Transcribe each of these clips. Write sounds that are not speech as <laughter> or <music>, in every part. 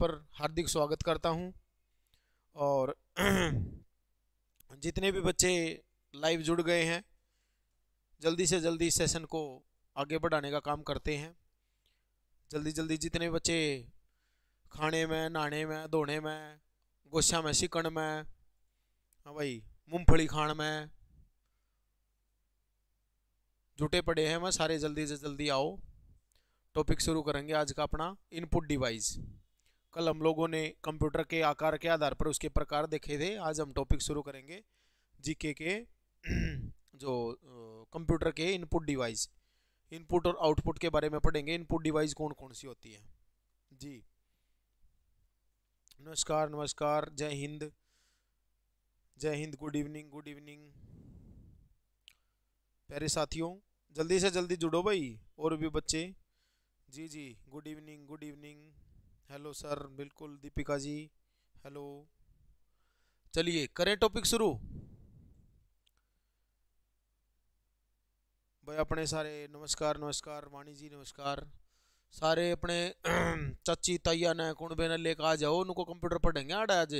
पर हार्दिक स्वागत करता हूं और <clears throat> जितने भी बच्चे लाइव जुड़ गए हैं जल्दी से जल्दी सेशन को आगे बढ़ाने का काम करते हैं जल्दी जल्दी जितने बच्चे खाने में नहाने में धोने में गोशा में सिकण में हाँ भाई मूँगफली खाण में जुटे पड़े हैं मैं सारे जल्दी से जल्दी आओ टॉपिक शुरू करेंगे आज का अपना इनपुट डिवाइस कल हम लोगों ने कंप्यूटर के आकार के आधार पर उसके प्रकार देखे थे आज हम टॉपिक शुरू करेंगे जीके के <clears throat> जो कंप्यूटर के इनपुट डिवाइस इनपुट और आउटपुट के बारे में पढ़ेंगे इनपुट डिवाइस कौन कौन सी होती है जी नमस्कार नमस्कार जय हिंद जय Hind good evening good evening प्यारे साथियों जल्दी से जल्दी जुड़ो भाई और भी बच्चे जी जी good evening good evening hello sir बिल्कुल दीपिका जी हेलो चलिए करें टॉपिक शुरू भाई अपने सारे नमस्कार नमस्कार वाणी जी नमस्कार सारे अपने <clears throat> चाची ताइया ने कुणबे ने लेकर आ जाओ उनको कंप्यूटर पढ़ेंगे आड़ आज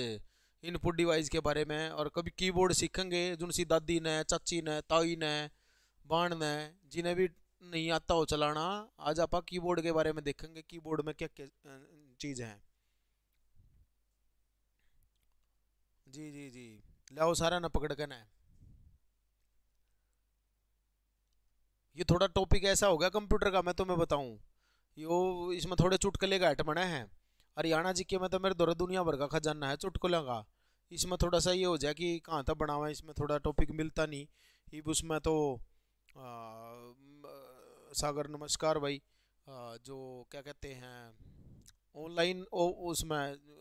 इनपुट डिवाइस के बारे में और कभी कीबोर्ड सीखेंगे जुनसी दादी ने चाची ने ताई ने बाण ने जिन्हें भी नहीं आता हो चलाना आज आप कीबोर्ड के बारे में देखेंगे कीबोर्ड में क्या क्या चीज़ है जी जी जी लाओ सारा ना पकड़ है ये थोड़ा टॉपिक ऐसा होगा कंप्यूटर का मैं तुम्हें बताऊं यो इसमें थोड़े चुटकले का हटमना है हरियाणा जी के मैं तो मेरे दौरा दुनिया भर का खजाना है चुटकुलों का इसमें थोड़ा सा ये हो जाए कि कहाँ तक बना हुआ है इसमें थोड़ा टॉपिक मिलता नहीं उसमें तो आ, सागर नमस्कार भाई आ, जो क्या कहते हैं ऑनलाइन उसमें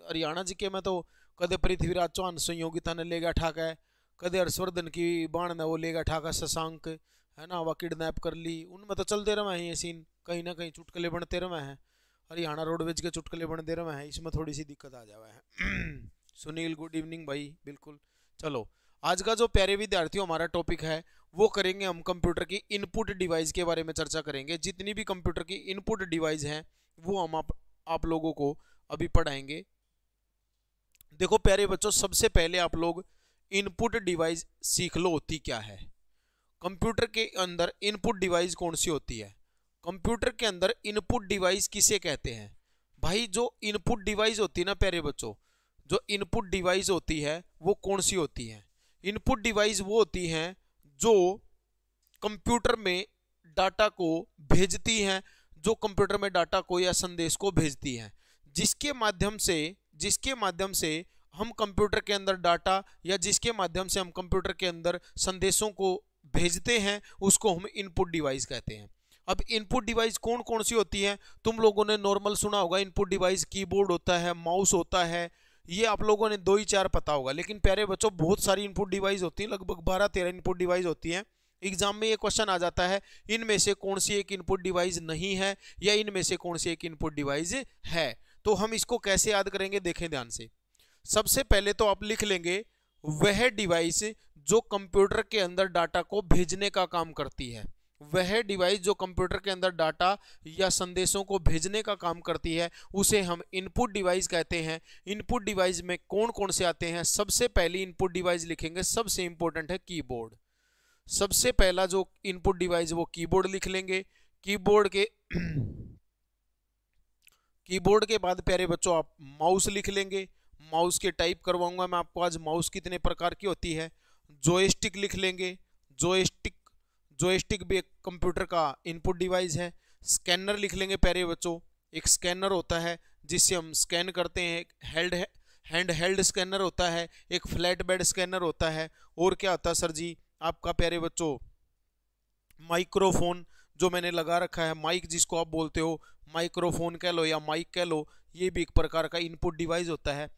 हरियाणा जी के में तो कदे पृथ्वीराज चौहान संयोगिता ने लेगा ठाका है कदे हर्षवर्धन की बाण ने वो लेगा ठाका शशांक है ना वह किडनैप कर ली उनमें तो चलते रहे हैं ये सीन कहीं ना कहीं चुटकले बनते रहे हैं हरियाणा रोडवेज के चुटकले बनते रहे हैं इसमें थोड़ी सी दिक्कत आ जावा है <clears throat> सुनील गुड इवनिंग भाई बिल्कुल चलो आज का जो प्यारे विद्यार्थियों हमारा टॉपिक है वो करेंगे हम कंप्यूटर की इनपुट डिवाइस के बारे में चर्चा करेंगे जितनी भी कंप्यूटर की इनपुट डिवाइस हैं वो हम आप आप लोगों को अभी पढ़ाएंगे देखो प्यारे बच्चों सबसे पहले आप लोग इनपुट डिवाइस सीख लो होती क्या है कंप्यूटर के अंदर इनपुट डिवाइस कौन सी होती है कंप्यूटर के अंदर इनपुट डिवाइस किसे कहते हैं भाई जो इनपुट डिवाइस होती है ना प्यारे बच्चों जो इनपुट डिवाइस होती है वो कौन सी होती है इनपुट डिवाइस वो होती हैं जो कंप्यूटर में डाटा को भेजती हैं जो कंप्यूटर में डाटा को या संदेश को भेजती है जिसके माध्यम से जिसके माध्यम से हम कंप्यूटर के अंदर डाटा या जिसके माध्यम से हम कंप्यूटर के अंदर संदेशों को भेजते हैं उसको हम इनपुट डिवाइस कहते हैं अब इनपुट डिवाइस कौन कौन सी होती है तुम लोगों ने नॉर्मल सुना होगा इनपुट डिवाइस कीबोर्ड होता है माउस होता है ये आप लोगों ने दो ही चार पता होगा लेकिन प्यारे बच्चों बहुत सारी इनपुट डिवाइस होती है लगभग बारह तेरह इनपुट डिवाइस होती हैं एग्जाम में ये क्वेश्चन आ जाता है इनमें से कौन सी एक इनपुट डिवाइस नहीं है या इनमें से कौन सी एक इनपुट डिवाइस है तो हम इसको कैसे याद करेंगे देखें ध्यान से सबसे पहले तो आप लिख लेंगे वह डिवाइस जो कंप्यूटर के अंदर डाटा को भेजने का काम करती है वह डिवाइस जो कंप्यूटर के अंदर डाटा या संदेशों को भेजने का काम करती है उसे हम इनपुट डिवाइस कहते हैं इनपुट डिवाइस में कौन कौन से आते हैं सबसे पहली इनपुट डिवाइस लिखेंगे सबसे इंपॉर्टेंट है कीबोर्ड सबसे पहला जो इनपुट डिवाइस वो कीबोर्ड लिख लेंगे कीबोर्ड के कीबोर्ड <clears throat> के बाद प्यारे बच्चों आप माउस लिख लेंगे माउस के टाइप करवाऊंगा मैं आपको आज माउस कितने प्रकार की होती है जोएस्टिक लिख लेंगे जोएस्टिक जोएस्टिक भी एक कंप्यूटर का इनपुट डिवाइस है स्कैनर लिख लेंगे प्यारे बच्चों एक स्कैनर होता है जिससे हम स्कैन करते हैं एक हैंड हैंड हेल्ड स्कैनर होता है एक फ्लैट बेड स्कैनर होता है और क्या होता है सर जी आपका प्यारे बच्चों माइक्रोफोन जो मैंने लगा रखा है माइक जिसको आप बोलते हो माइक्रोफोन कह लो या माइक कह लो ये भी एक प्रकार का इनपुट डिवाइस होता है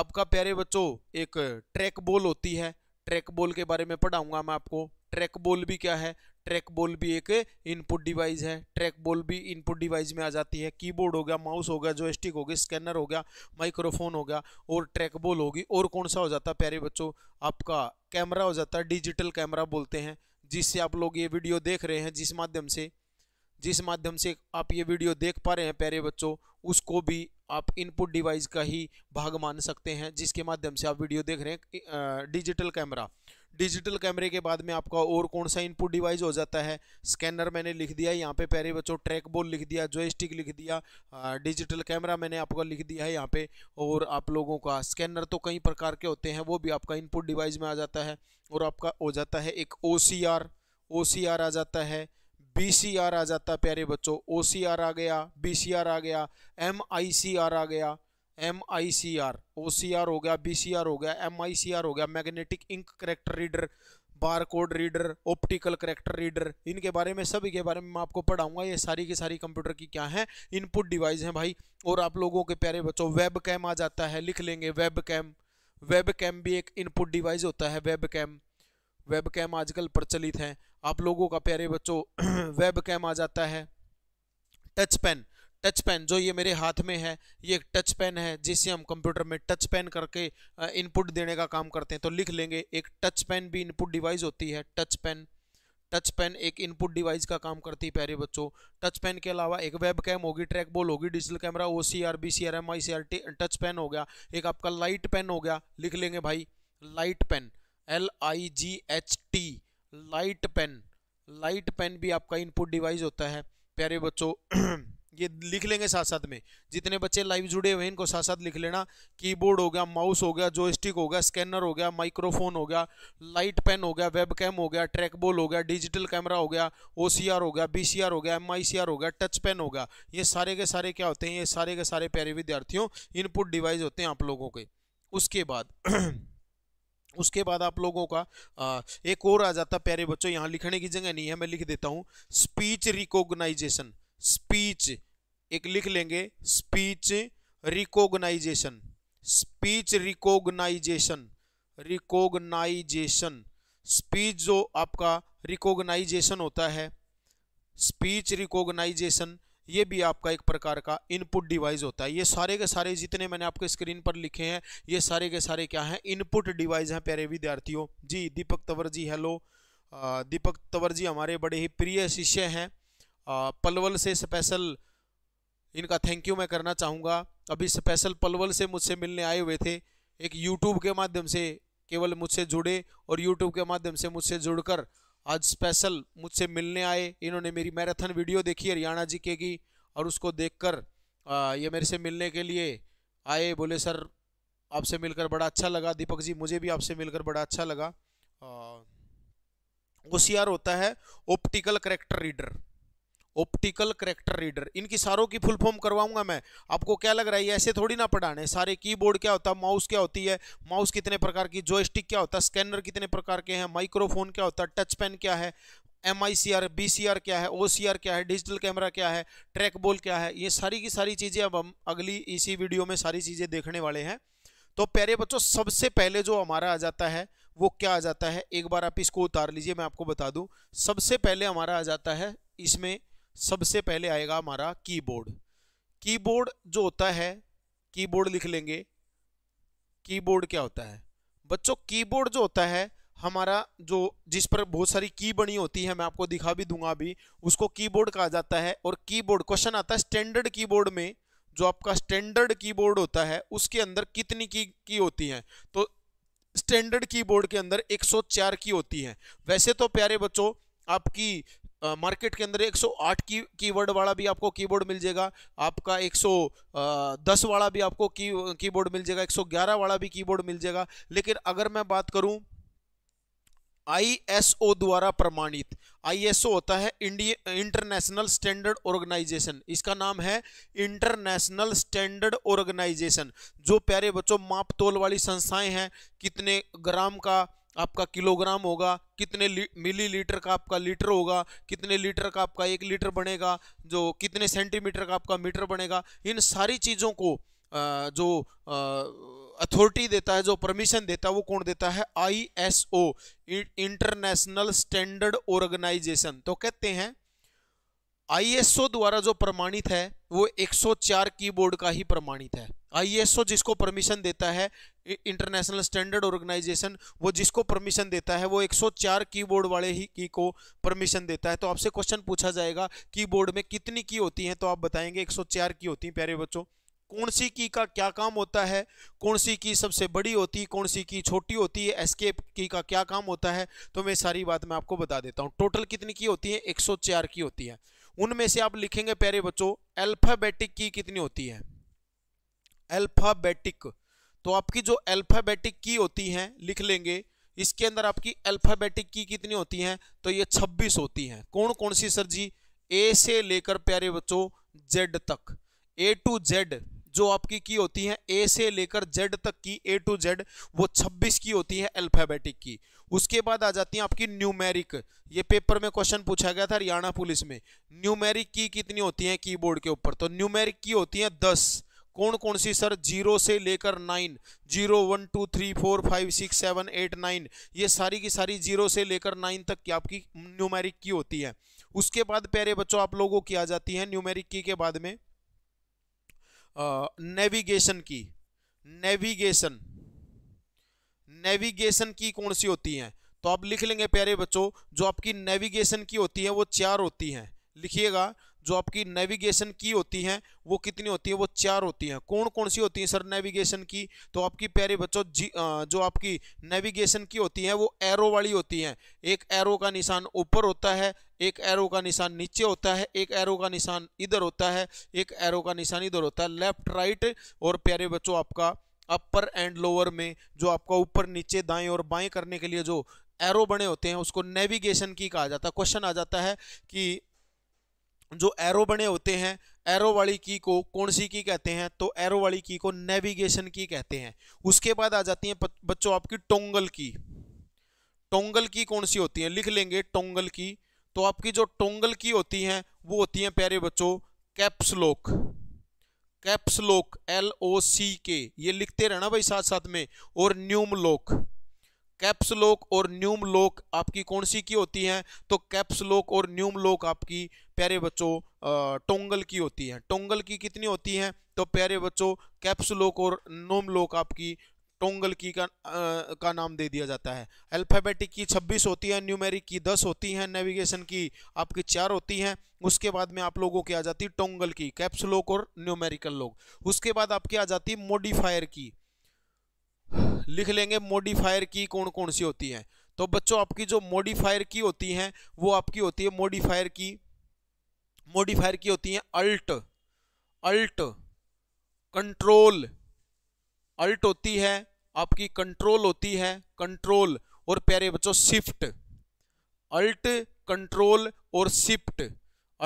आपका प्यारे बच्चों एक ट्रैक बॉल होती है ट्रैक बॉल के बारे में पढ़ाऊंगा मैं आपको ट्रैक बॉल भी क्या है ट्रैक बॉल भी एक इनपुट डिवाइस है ट्रैक बॉल भी इनपुट डिवाइस में आ जाती है कीबोर्ड हो गया माउस हो गया जॉयस्टिक हो गया स्कैनर हो गया माइक्रोफोन हो गया और ट्रैक बॉल होगी और कौन सा हो जाता प्यारे बच्चों आपका कैमरा हो जाता है डिजिटल कैमरा बोलते हैं जिससे आप लोग ये वीडियो देख रहे हैं जिस माध्यम से जिस माध्यम से आप ये वीडियो देख पा रहे हैं प्यारे बच्चों उसको भी आप इनपुट डिवाइस का ही भाग मान सकते हैं जिसके माध्यम से आप वीडियो देख रहे हैं डिजिटल कैमरा डिजिटल कैमरे के बाद में आपका और कौन सा इनपुट डिवाइस हो जाता है स्कैनर मैंने लिख दिया यहाँ पे प्यारे बच्चों ट्रैक बोल लिख दिया जॉयस्टिक लिख दिया डिजिटल कैमरा मैंने आपका लिख दिया है यहाँ पे और आप लोगों का स्कैनर तो कई प्रकार के होते हैं वो भी आपका इनपुट डिवाइस में आ जाता है और आपका हो जाता है एक ओ C R O C R आ जाता है बी सी आर आ जाता है प्यारे बच्चों ओ सी आर आ गया बी सी आर आ गया एम आई सी आर आ गया M I C R O C R हो गया बी सी आर हो गया एम आई सी आर हो गया magnetic ink character reader bar code reader optical character reader इनके बारे में सभी के बारे में मैं आपको पढ़ाऊंगा ये सारी की सारी कंप्यूटर की क्या है इनपुट डिवाइस हैं भाई और आप लोगों के प्यारे बच्चों वेब कैम आ जाता है लिख लेंगे वेब कैम वेब कैम भी एक इनपुट डिवाइस होता है वेब कैम वेब कैम आजकल प्रचलित हैं आप लोगों का प्यारे बच्चों वेब <clears throat> कैम आ जाता है टच पेन टच पेन जो ये मेरे हाथ में है ये एक टच पेन है जिससे हम कंप्यूटर में टच पेन करके इनपुट देने का काम करते हैं तो लिख लेंगे एक टच पेन भी इनपुट डिवाइस होती है टच पेन टच पेन एक इनपुट डिवाइस का काम करती है प्यारे बच्चों टच पेन के अलावा एक वेब कैम होगी ट्रैक बॉल होगी digital camera O C R B C R M I C R T touch pen हो गया एक आपका लाइट पेन हो गया लिख लेंगे भाई light pen L I G H T light pen light pen भी आपका इनपुट डिवाइस होता है प्यारे बच्चों <clears throat> ये लिख लेंगे साथ साथ में जितने बच्चे लाइव जुड़े हुए हैं इनको साथ साथ लिख लेना कीबोर्ड हो गया माउस हो गया स्टिक हो गया स्कैनर हो गया माइक्रोफोन हो गया लाइट पेन हो गया वेब कैम हो गया ट्रैक हो गया डिजिटल कैमरा हो गया ओ हो गया बी हो गया एम हो गया टच पेन हो गया ये सारे के सारे क्या होते हैं ये सारे के सारे प्यारे विद्यार्थियों इनपुट डिवाइस होते हैं आप लोगों के उसके बाद उसके बाद आप लोगों का एक और आ जाता प्यारे बच्चों यहाँ लिखने की जगह नहीं है मैं लिख देता हूँ स्पीच रिकोगनाइजेशन स्पीच एक लिख लेंगे speech recognisation speech recognisation recognisation speech जो आपका रिकॉग्नाइजेशन होता है स्पीच रिकॉग्नाइजेशन ये भी आपका एक प्रकार का इनपुट डिवाइस होता है ये सारे के सारे जितने मैंने आपके स्क्रीन पर लिखे हैं ये सारे के सारे क्या हैं इनपुट डिवाइस हैं प्यारे विद्यार्थियों जी दीपक तंवर जी हेलो दीपक तंवर जी हमारे बड़े ही प्रिय शिष्य हैं पलवल से स्पेशल इनका थैंक यू मैं करना चाहूँगा अभी स्पेशल पलवल से मुझसे मिलने आए हुए थे एक यूट्यूब के माध्यम से केवल मुझसे जुड़े और यूट्यूब के माध्यम से मुझसे जुड़कर आज स्पेशल मुझसे मिलने आए इन्होंने मेरी मैराथन वीडियो देखी हरियाणा जी के की और उसको देखकर ये मेरे से मिलने के लिए आए बोले सर आपसे मिलकर बड़ा अच्छा लगा दीपक जी मुझे भी आपसे मिलकर बड़ा अच्छा लगा ओ होता है optical character reader optical character reader इनकी सारों की फुल फॉर्म करवाऊंगा मैं आपको क्या लग रहा है ऐसे थोड़ी ना पढ़ाने सारे कीबोर्ड क्या होता है माउस क्या होती है माउस कितने प्रकार की जॉयस्टिक क्या होता है स्कैनर कितने प्रकार के हैं माइक्रोफोन क्या होता है टच पेन क्या है M I C R B C R क्या है ओ सी आर क्या है डिजिटल कैमरा क्या है ट्रैक बॉल क्या है ये सारी की सारी चीज़ें अब हम अगली इसी वीडियो में सारी चीज़ें देखने वाले हैं तो प्यारे बच्चों सबसे पहले जो हमारा आ जाता है वो क्या आ जाता है एक बार आप इसको उतार लीजिए मैं आपको बता दूं सबसे पहले हमारा आ जाता है इसमें सबसे पहले आएगा हमारा कीबोर्ड कीबोर्ड जो होता है कीबोर्ड लिख लेंगे कीबोर्ड क्या होता है बच्चों कीबोर्ड जो होता है हमारा जो जिस पर बहुत सारी की बनी होती है मैं आपको दिखा भी दूंगा अभी उसको कीबोर्ड कहा जाता है और कीबोर्ड क्वेश्चन आता है स्टैंडर्ड कीबोर्ड में जो आपका स्टैंडर्ड कीबोर्ड होता है उसके अंदर कितनी की की होती है तो स्टैंडर्ड कीबोर्ड के अंदर 104 की होती है वैसे तो प्यारे बच्चों आपकी मार्केट के अंदर 108 की वर्ड वाला भी आपको कीबोर्ड मिल जाएगा आपका 110 वाला भी आपको की कीबोर्ड मिल जाएगा 111 वाला भी कीबोर्ड मिल जाएगा लेकिन अगर मैं बात करूं आईएसओ द्वारा प्रमाणित आईएसओ होता है इंडिया इंटरनेशनल स्टैंडर्ड ऑर्गेनाइजेशन इसका नाम है इंटरनेशनल स्टैंडर्ड ऑर्गेनाइजेशन जो प्यारे बच्चों माप तोल वाली संस्थाएं हैं कितने ग्राम का आपका किलोग्राम होगा कितने मिलीलीटर का आपका लीटर होगा कितने लीटर का आपका एक लीटर बनेगा जो कितने सेंटीमीटर का आपका मीटर बनेगा इन सारी चीज़ों को जो अथॉरिटी देता है जो परमिशन देता है वो कौन देता है आईएसओ इंटरनेशनल स्टैंडर्ड ऑर्गेनाइजेशन तो कहते हैं आईएसओ द्वारा जो प्रमाणित है वो 104 कीबोर्ड का ही प्रमाणित है आईएसओ जिसको परमिशन देता है इंटरनेशनल स्टैंडर्ड ऑर्गेनाइजेशन वो जिसको परमिशन देता है वो 104 कीबोर्ड वाले ही की को परमिशन देता है तो आपसे क्वेश्चन पूछा जाएगा कीबोर्ड में कितनी की होती हैं तो आप बताएंगे 104 की होती हैं प्यारे बच्चों कौन सी की का क्या काम होता है कौन सी की सबसे बड़ी होती है कौन सी की छोटी होती है एस्केप की का क्या काम होता है तो मैं सारी बात मैं आपको बता देता हूँ टोटल कितनी की होती है एक की होती है उनमें से आप लिखेंगे प्यारे बच्चों एल्फाबेटिक की कितनी होती है एल्फाबेटिक तो आपकी जो अल्फ़ाबेटिक की होती हैं लिख लेंगे इसके अंदर आपकी अल्फ़ाबेटिक की कितनी होती हैं तो ये 26 होती हैं कौन कौन सी सर जी ए से लेकर प्यारे बच्चों जेड तक ए टू जेड जो आपकी की होती है ए से लेकर जेड तक की ए टू जेड वो 26 की होती है अल्फ़ाबेटिक की उसके बाद आ जाती है आपकी न्यूमेरिक ये पेपर में क्वेश्चन पूछा गया था हरियाणा पुलिस में न्यूमेरिक की कितनी होती है कीबोर्ड के ऊपर तो न्यूमेरिक की होती है दस कौन कौन सी सर जीरो से लेकर nine zero one two three four five six seven eight nine ये सारी की सारी जीरो से लेकर नाइन तक की आपकी न्यूमेरिक की होती है उसके बाद प्यारे बच्चों आप लोगों की आ जाती है न्यूमेरिक की के बाद में नेविगेशन की नेविगेशन नेविगेशन की कौन सी होती है तो आप लिख लेंगे प्यारे बच्चों जो आपकी नेविगेशन की होती है वो चार होती हैं लिखिएगा जो आपकी नेविगेशन की होती हैं वो कितनी होती है वो चार होती हैं कौन कौन सी होती हैं सर नेविगेशन की तो आपकी प्यारे बच्चों जी जो आपकी नेविगेशन की होती हैं वो एरो वाली होती हैं एक एरो का निशान ऊपर होता है एक एरो का निशान नीचे होता है एक एरो का निशान इधर होता है एक एरो का निशान इधर होता है लेफ्ट राइट और प्यारे बच्चों आपका अपर एंड लोअर में जो आपका ऊपर नीचे दाएँ और बाएँ करने के लिए जो एरो बने होते हैं उसको नेविगेशन की कहा जाता है क्वेश्चन आ जाता है कि जो एरो बने होते हैं एरो वाली की को कौन सी की कहते हैं तो एरो वाली की को नेविगेशन की कहते हैं उसके बाद आ जाती है बच्चों आपकी टोंगल की टोंगल की कौन सी होती है लिख लेंगे टोंगल की तो आपकी जो टोंगल की होती है वो होती है प्यारे बच्चों कैप्सलोक कैप्सलोक एल ओ सी के ये लिखते रहना भाई साथ साथ में और न्यूमलोक कैप्सलोक और न्यूमलोक आपकी कौन सी की होती है तो कैप्सलोक और न्यूमलोक आपकी प्यारे बच्चों टोंगल की होती है टोंगल की कितनी होती है तो प्यारे बच्चों कैप्सलोक और नोमलोक आपकी टोंगल की का आ, का नाम दे दिया जाता है अल्फ़ाबेटिक की 26 होती है न्यूमेरिक की 10 होती है नेविगेशन की आपकी चार होती हैं उसके बाद में आप लोगों की आ जाती है टोंगल की कैप्सलोक और न्यूमेरिकल लोग उसके बाद आपकी आ जाती है मोडिफायर की लिख लेंगे मोडिफायर की कौन कौन सी होती है तो बच्चों आपकी जो मोडिफायर की होती हैं वो आपकी होती है मोडिफायर की मोडिफायर की होती हैं अल्ट अल्ट कंट्रोल अल्ट होती है आपकी कंट्रोल होती है कंट्रोल और प्यारे बच्चों शिफ्ट अल्ट कंट्रोल और शिफ्ट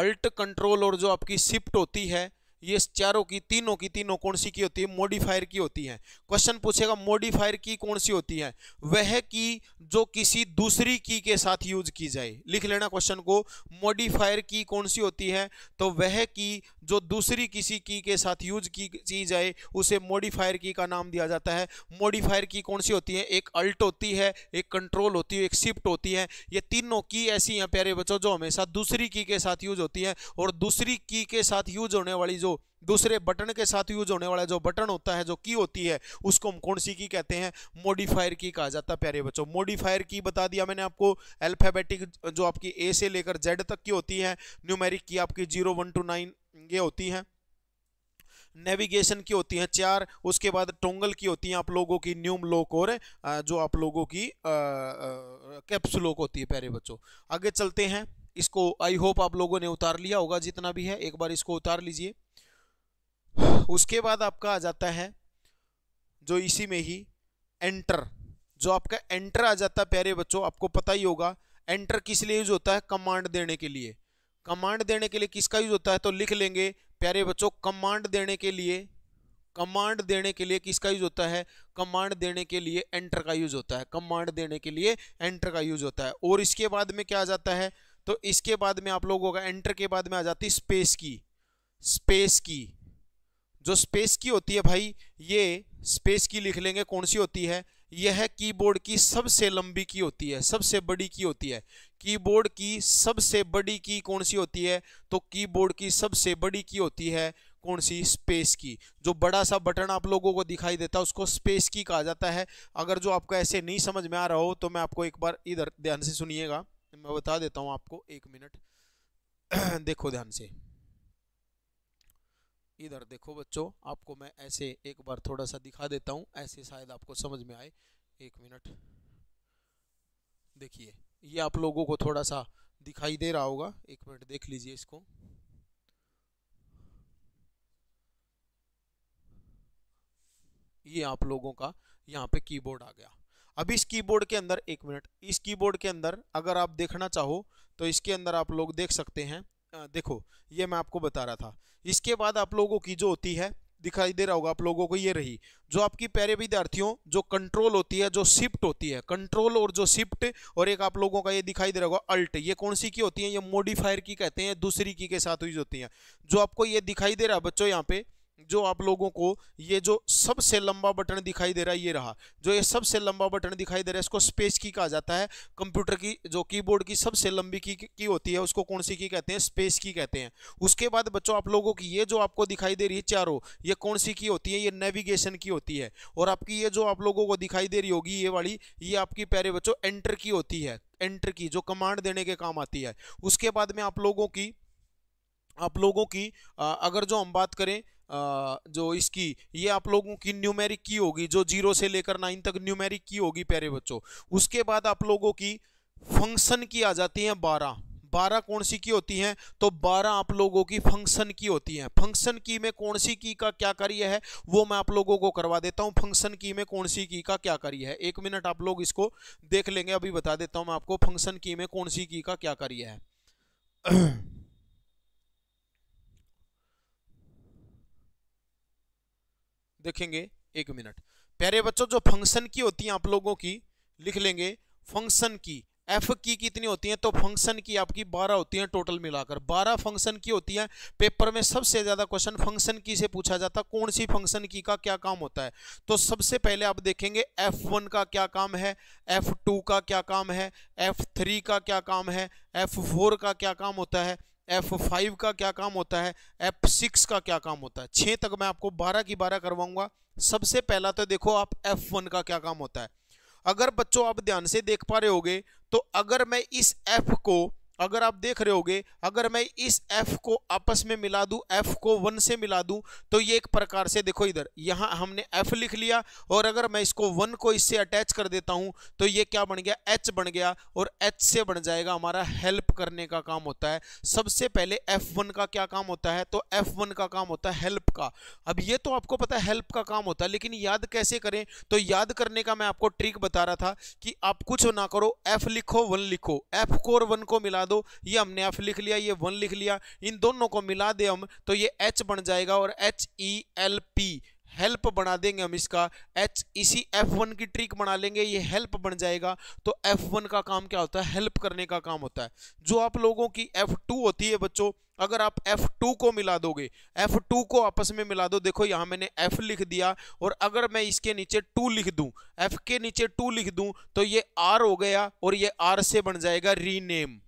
अल्ट कंट्रोल और जो आपकी शिफ्ट होती है ये चारों की तीनों की तीनों कौन सी की होती है मॉडिफायर की होती है क्वेश्चन पूछेगा मॉडिफायर की कौन सी होती है वह की जो किसी दूसरी की के साथ यूज की जाए लिख लेना क्वेश्चन को मॉडिफायर की कौन सी होती है तो वह की जो दूसरी किसी की के साथ यूज की, की जाए उसे मॉडिफायर की का नाम दिया जाता है मॉडिफायर की कौन सी होती है एक अल्ट होती है एक कंट्रोल होती है एक शिफ्ट होती है ये तीनों की ऐसी हैं प्यारे बच्चों जो हमेशा दूसरी की के साथ यूज होती है और दूसरी की के साथ यूज होने वाली जो जो दूसरे बटन के साथ यूज होने वाला जो बटन होता है जो की होती है उसको हम कौन सी की कहते हैं मोडिफायर की कहा जाता है प्यारे बच्चों मोडिफायर की बता दिया मैंने आपको अल्फाबेटिक जो आपकी ए से लेकर जेड तक की होती है न्यूमेरिक की आपकी जीरो वन टू नाइन ये होती है नेविगेशन की होती है चार उसके बाद टोंगल की होती है आप लोगों की न्यूम लोक और जो आप लोगों की कैप्सुलोक होती है प्यारे बच्चों आगे चलते हैं इसको आई होप आप लोगों ने उतार लिया होगा जितना भी है एक बार इसको उतार लीजिए उसके बाद आपका आ जाता है जो इसी में ही एंटर जो आपका एंटर आ जाता है प्यारे बच्चों आपको पता ही होगा एंटर किस लिए यूज होता है कमांड देने के लिए कमांड देने के लिए किसका यूज होता है तो लिख लेंगे प्यारे बच्चों कमांड देने के लिए कमांड देने के लिए किसका यूज होता है कमांड देने के लिए एंटर का यूज होता है कमांड देने के लिए एंटर का यूज होता है और इसके बाद में क्या आ जाता है तो इसके बाद में आप लोगों का एंटर के बाद में आ जाती स्पेस की स्पेस की जो स्पेस की होती है भाई ये स्पेस की लिख लेंगे कौन सी होती है यह कीबोर्ड की सबसे लंबी की होती है सबसे बड़ी की होती है कीबोर्ड की सबसे बड़ी की कौन सी होती है तो कीबोर्ड की सबसे बड़ी की होती है कौन सी स्पेस की जो बड़ा सा बटन आप लोगों को दिखाई देता है उसको स्पेस की कहा जाता है अगर जो आपको ऐसे नहीं समझ में आ रहा हो तो मैं आपको एक बार इधर ध्यान से सुनिएगा मैं बता देता हूँ आपको एक मिनट <clears throat> देखो ध्यान से इधर देखो बच्चों आपको मैं ऐसे एक बार थोड़ा सा दिखा देता हूँ ऐसे शायद आपको समझ में आए एक मिनट देखिए ये आप लोगों को थोड़ा सा दिखाई दे रहा होगा एक मिनट देख लीजिए इसको ये आप लोगों का यहाँ पे कीबोर्ड आ गया अब इस कीबोर्ड के अंदर एक मिनट इस कीबोर्ड के अंदर अगर आप देखना चाहो तो इसके अंदर आप लोग देख सकते हैं देखो ये मैं आपको बता रहा था इसके बाद आप लोगों की जो होती है दिखाई दे रहा होगा आप लोगों को ये रही जो आपकी प्यारे विद्यार्थियों जो कंट्रोल होती है जो शिफ्ट होती है कंट्रोल और जो शिफ्ट और एक आप लोगों का ये दिखाई दे रहा होगा अल्ट ये कौन सी की होती है ये मोडिफायर की कहते हैं दूसरी की के साथ हुई होती है जो आपको ये दिखाई दे रहा है बच्चों यहाँ पे जो आप लोगों को ये जो सबसे लंबा बटन दिखाई दे रहा है ये रहा जो ये सबसे लंबा बटन दिखाई दे रहा है इसको स्पेस की कहा जाता है कंप्यूटर की जो कीबोर्ड की सबसे लंबी की की होती है उसको कौन सी की कहते हैं स्पेस की कहते हैं उसके बाद बच्चों आप लोगों की ये जो आपको दिखाई दे रही है चारों ये कौन सी की होती है ये नेविगेशन की होती है और आपकी ये जो आप लोगों को दिखाई दे रही होगी ये वाली ये आपकी प्यारे बच्चों एंटर की होती है एंटर की जो कमांड देने के काम आती है उसके बाद में आप लोगों की आप लोगों की अगर जो हम बात करें जो इसकी ये आप लोगों की न्यूमेरिक की होगी जो जीरो से लेकर नाइन तक न्यूमेरिक की होगी प्यारे बच्चों उसके बाद आप लोगों की फंक्शन की आ जाती है बारह बारह कौन सी की होती हैं तो बारह आप लोगों की फंक्शन की होती हैं फंक्शन की में कौन सी की का क्या कार्य है वो मैं आप लोगों को करवा देता हूँ फंक्शन की में कौन सी की का क्या कार्य है एक मिनट आप लोग इसको देख लेंगे अभी बता देता हूँ मैं आपको फंक्शन की में कौन सी की का क्या कार्य है <clears throat> देखेंगे एक मिनट प्यारे बच्चों जो फंक्शन की होती है आप लोगों की लिख लेंगे फंक्शन की एफ की कितनी होती है तो फंक्शन की आपकी बारह होती है टोटल मिलाकर बारह फंक्शन की होती है पेपर में सबसे ज़्यादा क्वेश्चन फंक्शन की से पूछा जाता है कौन सी फंक्शन की का क्या काम होता है तो सबसे पहले आप देखेंगे एफ वन का क्या काम है एफ टू का क्या काम है एफ थ्री का क्या काम है एफ फोर का क्या काम होता है एफ फाइव का क्या काम होता है एफ सिक्स का क्या काम होता है छः तक मैं आपको बारह की बारह करवाऊंगा सबसे पहला तो देखो आप एफ वन का क्या काम होता है अगर बच्चों आप ध्यान से देख पा रहे होगे तो अगर मैं इस एफ को अगर आप देख रहे होगे अगर मैं इस एफ को आपस में मिला दूं एफ को वन से मिला दूं तो ये एक प्रकार से देखो इधर यहाँ हमने एफ लिख लिया और अगर मैं इसको वन को इससे अटैच कर देता हूँ तो ये क्या बन गया एच बन गया और एच से बन जाएगा हमारा हेल्प करने का काम होता है सबसे पहले एफ वन का क्या काम होता है तो एफ वन का काम होता है हेल्प का अब ये तो आपको पता है हेल्प का काम होता है लेकिन याद कैसे करें तो याद करने का मैं आपको ट्रिक बता रहा था कि आप कुछ ना करो एफ लिखो वन लिखो एफ को और वन को मिला मिला दो ये हमने एफ लिख लिया ये वन लिख लिया इन दोनों को मिला दे हम तो ये एच बन जाएगा और H E L P help बना देंगे हम इसका एच इसी एफ वन की ट्रिक बना लेंगे ये हेल्प बन जाएगा तो एफ वन का काम क्या होता है हेल्प करने का काम होता है जो आप लोगों की एफ टू होती है बच्चों अगर आप F2 को मिला दोगे F2 को आपस में मिला दो देखो यहाँ मैंने F लिख दिया और अगर मैं इसके नीचे 2 लिख दूँ F के नीचे 2 लिख दूँ तो ये R हो गया और ये R से बन जाएगा रीनेम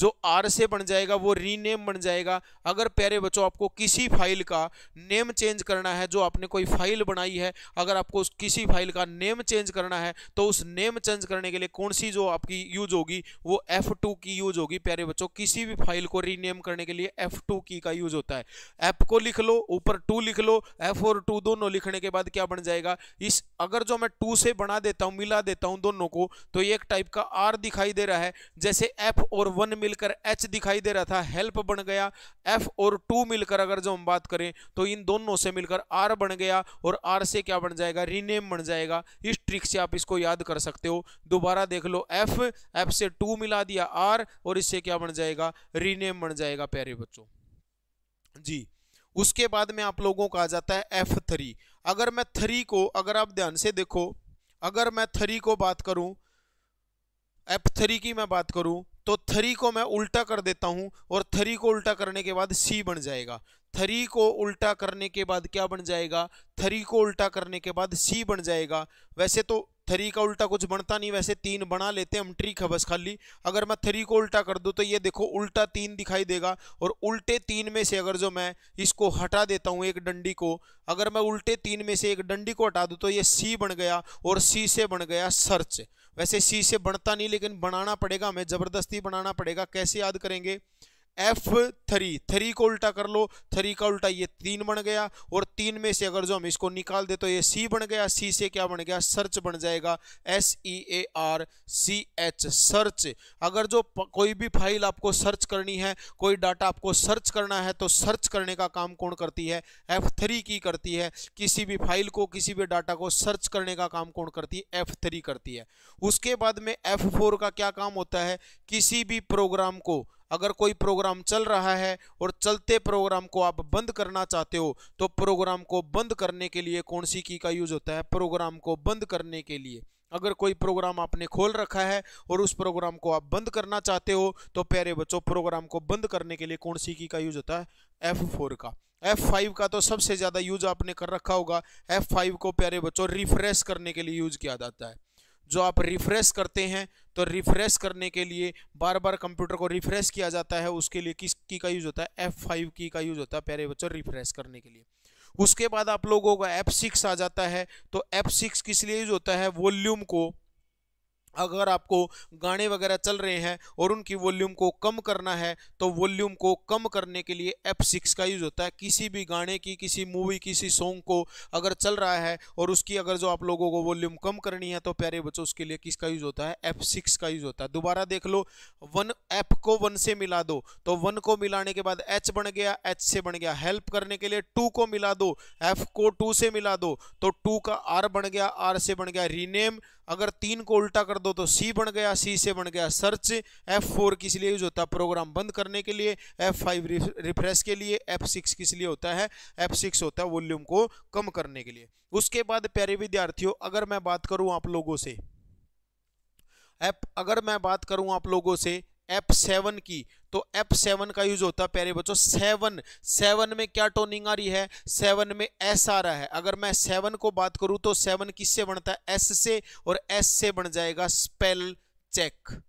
जो आर से बन जाएगा वो रीनेम बन जाएगा अगर प्यारे बच्चों आपको किसी फाइल का नेम चेंज करना है जो आपने कोई फाइल बनाई है अगर आपको उस किसी फाइल का नेम चेंज करना है तो उस नेम चेंज करने के लिए कौन सी जो आपकी यूज होगी वो एफ टू की यूज होगी प्यारे बच्चों किसी भी फाइल को रीनेम करने के लिए एफ टू की का यूज होता है एफ को लिख लो ऊपर टू लिख लो एफ और टू दोनों लिखने के बाद क्या बन जाएगा इस अगर जो मैं टू से बना देता हूँ मिला देता हूँ दोनों को तो एक टाइप का आर दिखाई दे रहा है जैसे एफ और वन मिलकर एच दिखाई दे रहा था हेल्प बन गया एफ और टू मिलकर अगर जो हम बात करें तो इन दोनों से मिलकर आर बन गया और आर से क्या बन जाएगा रीनेम बन जाएगा इस ट्रिक से आप इसको याद कर सकते हो दोबारा देख लो एफ एफ से टू मिला दिया आर और इससे क्या बन जाएगा रीनेम बन जाएगा प्यारे बच्चों जी उसके बाद में आप लोगों का आ जाता है एफ थ्री अगर मैं थ्री को अगर आप ध्यान से देखो अगर मैं थ्री को बात करूं एफ थ्री की मैं बात करूं तो थ्री को मैं उल्टा कर देता हूं और थ्री को उल्टा करने के बाद सी बन जाएगा थ्री को उल्टा करने के बाद क्या बन जाएगा थ्री को उल्टा करने के बाद सी बन जाएगा वैसे तो थ्री का उल्टा कुछ बनता नहीं वैसे तीन बना लेते हम ट्रिक है बस खाली अगर मैं थ्री को उल्टा कर दूँ तो ये देखो उल्टा तीन दिखाई देगा और उल्टे तीन में से अगर जो मैं इसको हटा देता हूँ एक डंडी को अगर मैं उल्टे तीन में से एक डंडी को हटा दूँ तो ये सी बन गया और सी से बन गया सर्च वैसे सी से बनता नहीं लेकिन बनाना पड़ेगा हमें ज़बरदस्ती बनाना पड़ेगा कैसे याद करेंगे एफ थ्री थ्री को उल्टा कर लो थ्री का उल्टा ये तीन बन गया और तीन में से अगर जो हम इसको निकाल दे तो ये सी बन गया सी से क्या बन गया सर्च बन जाएगा S E A R C H search अगर जो कोई भी फाइल आपको सर्च करनी है कोई डाटा आपको सर्च करना है तो सर्च करने का काम कौन करती है एफ थ्री की करती है किसी भी फाइल को किसी भी डाटा को सर्च करने का काम कौन करती है एफ थ्री करती है उसके बाद में एफ फोर का क्या काम होता है किसी भी प्रोग्राम को अगर कोई प्रोग्राम चल रहा है और चलते प्रोग्राम को आप बंद करना चाहते हो तो प्रोग्राम को बंद करने के लिए कौन सी की का यूज होता है प्रोग्राम को बंद करने के लिए अगर कोई प्रोग्राम आपने खोल रखा है और उस प्रोग्राम को आप बंद करना चाहते हो तो प्यारे बच्चों प्रोग्राम को बंद करने के लिए कौन सी की का यूज होता है एफ फोर का एफ फाइव का तो सबसे ज़्यादा यूज आपने कर रखा होगा एफ फाइव को प्यारे बच्चों रिफ्रेश करने के लिए यूज किया जाता है जो आप रिफ्रेश करते हैं तो रिफ्रेश करने के लिए बार बार कंप्यूटर को रिफ्रेश किया जाता है उसके लिए किस की का यूज़ होता है एफ फाइव की का यूज़ होता है प्यारे बच्चों रिफ्रेश करने के लिए उसके बाद आप लोगों का एफ सिक्स आ जाता है तो एफ सिक्स किस लिए यूज होता है वॉल्यूम को अगर आपको गाने वगैरह चल रहे हैं और उनकी वॉल्यूम को कम करना है तो वॉल्यूम को कम करने के लिए एफ सिक्स का यूज़ होता है किसी भी गाने की किसी मूवी किसी सॉन्ग को अगर चल रहा है और उसकी अगर जो आप लोगों को वॉल्यूम कम करनी है तो प्यारे बच्चों उसके लिए किसका यूज़ होता है एफ सिक्स का यूज़ होता है दोबारा देख लो वन एफ को वन से मिला दो तो वन को मिलाने के बाद एच बन गया एच से बन गया हेल्प करने के लिए टू को मिला दो एफ को टू से मिला दो तो टू का आर बन गया आर से बन गया रीनेम अगर तीन को उल्टा कर दो तो सी बन गया सी से बन गया सर्च एफ फोर किस लिए यूज होता है प्रोग्राम बंद करने के लिए एफ फाइव रिफ्रेश के लिए एफ सिक्स किस लिए होता है एफ सिक्स होता है वॉल्यूम को कम करने के लिए उसके बाद प्यारे विद्यार्थियों अगर मैं बात करूँ आप लोगों से एप अगर मैं बात करूं आप लोगों से एफ सेवन की तो एफ सेवन का यूज होता है प्यारे बच्चों सेवन सेवन में क्या टोनिंग आ रही है सेवन में एस आ रहा है अगर मैं सेवन को बात करूं तो सेवन किससे बनता है एस से और एस से बन जाएगा स्पेल चेक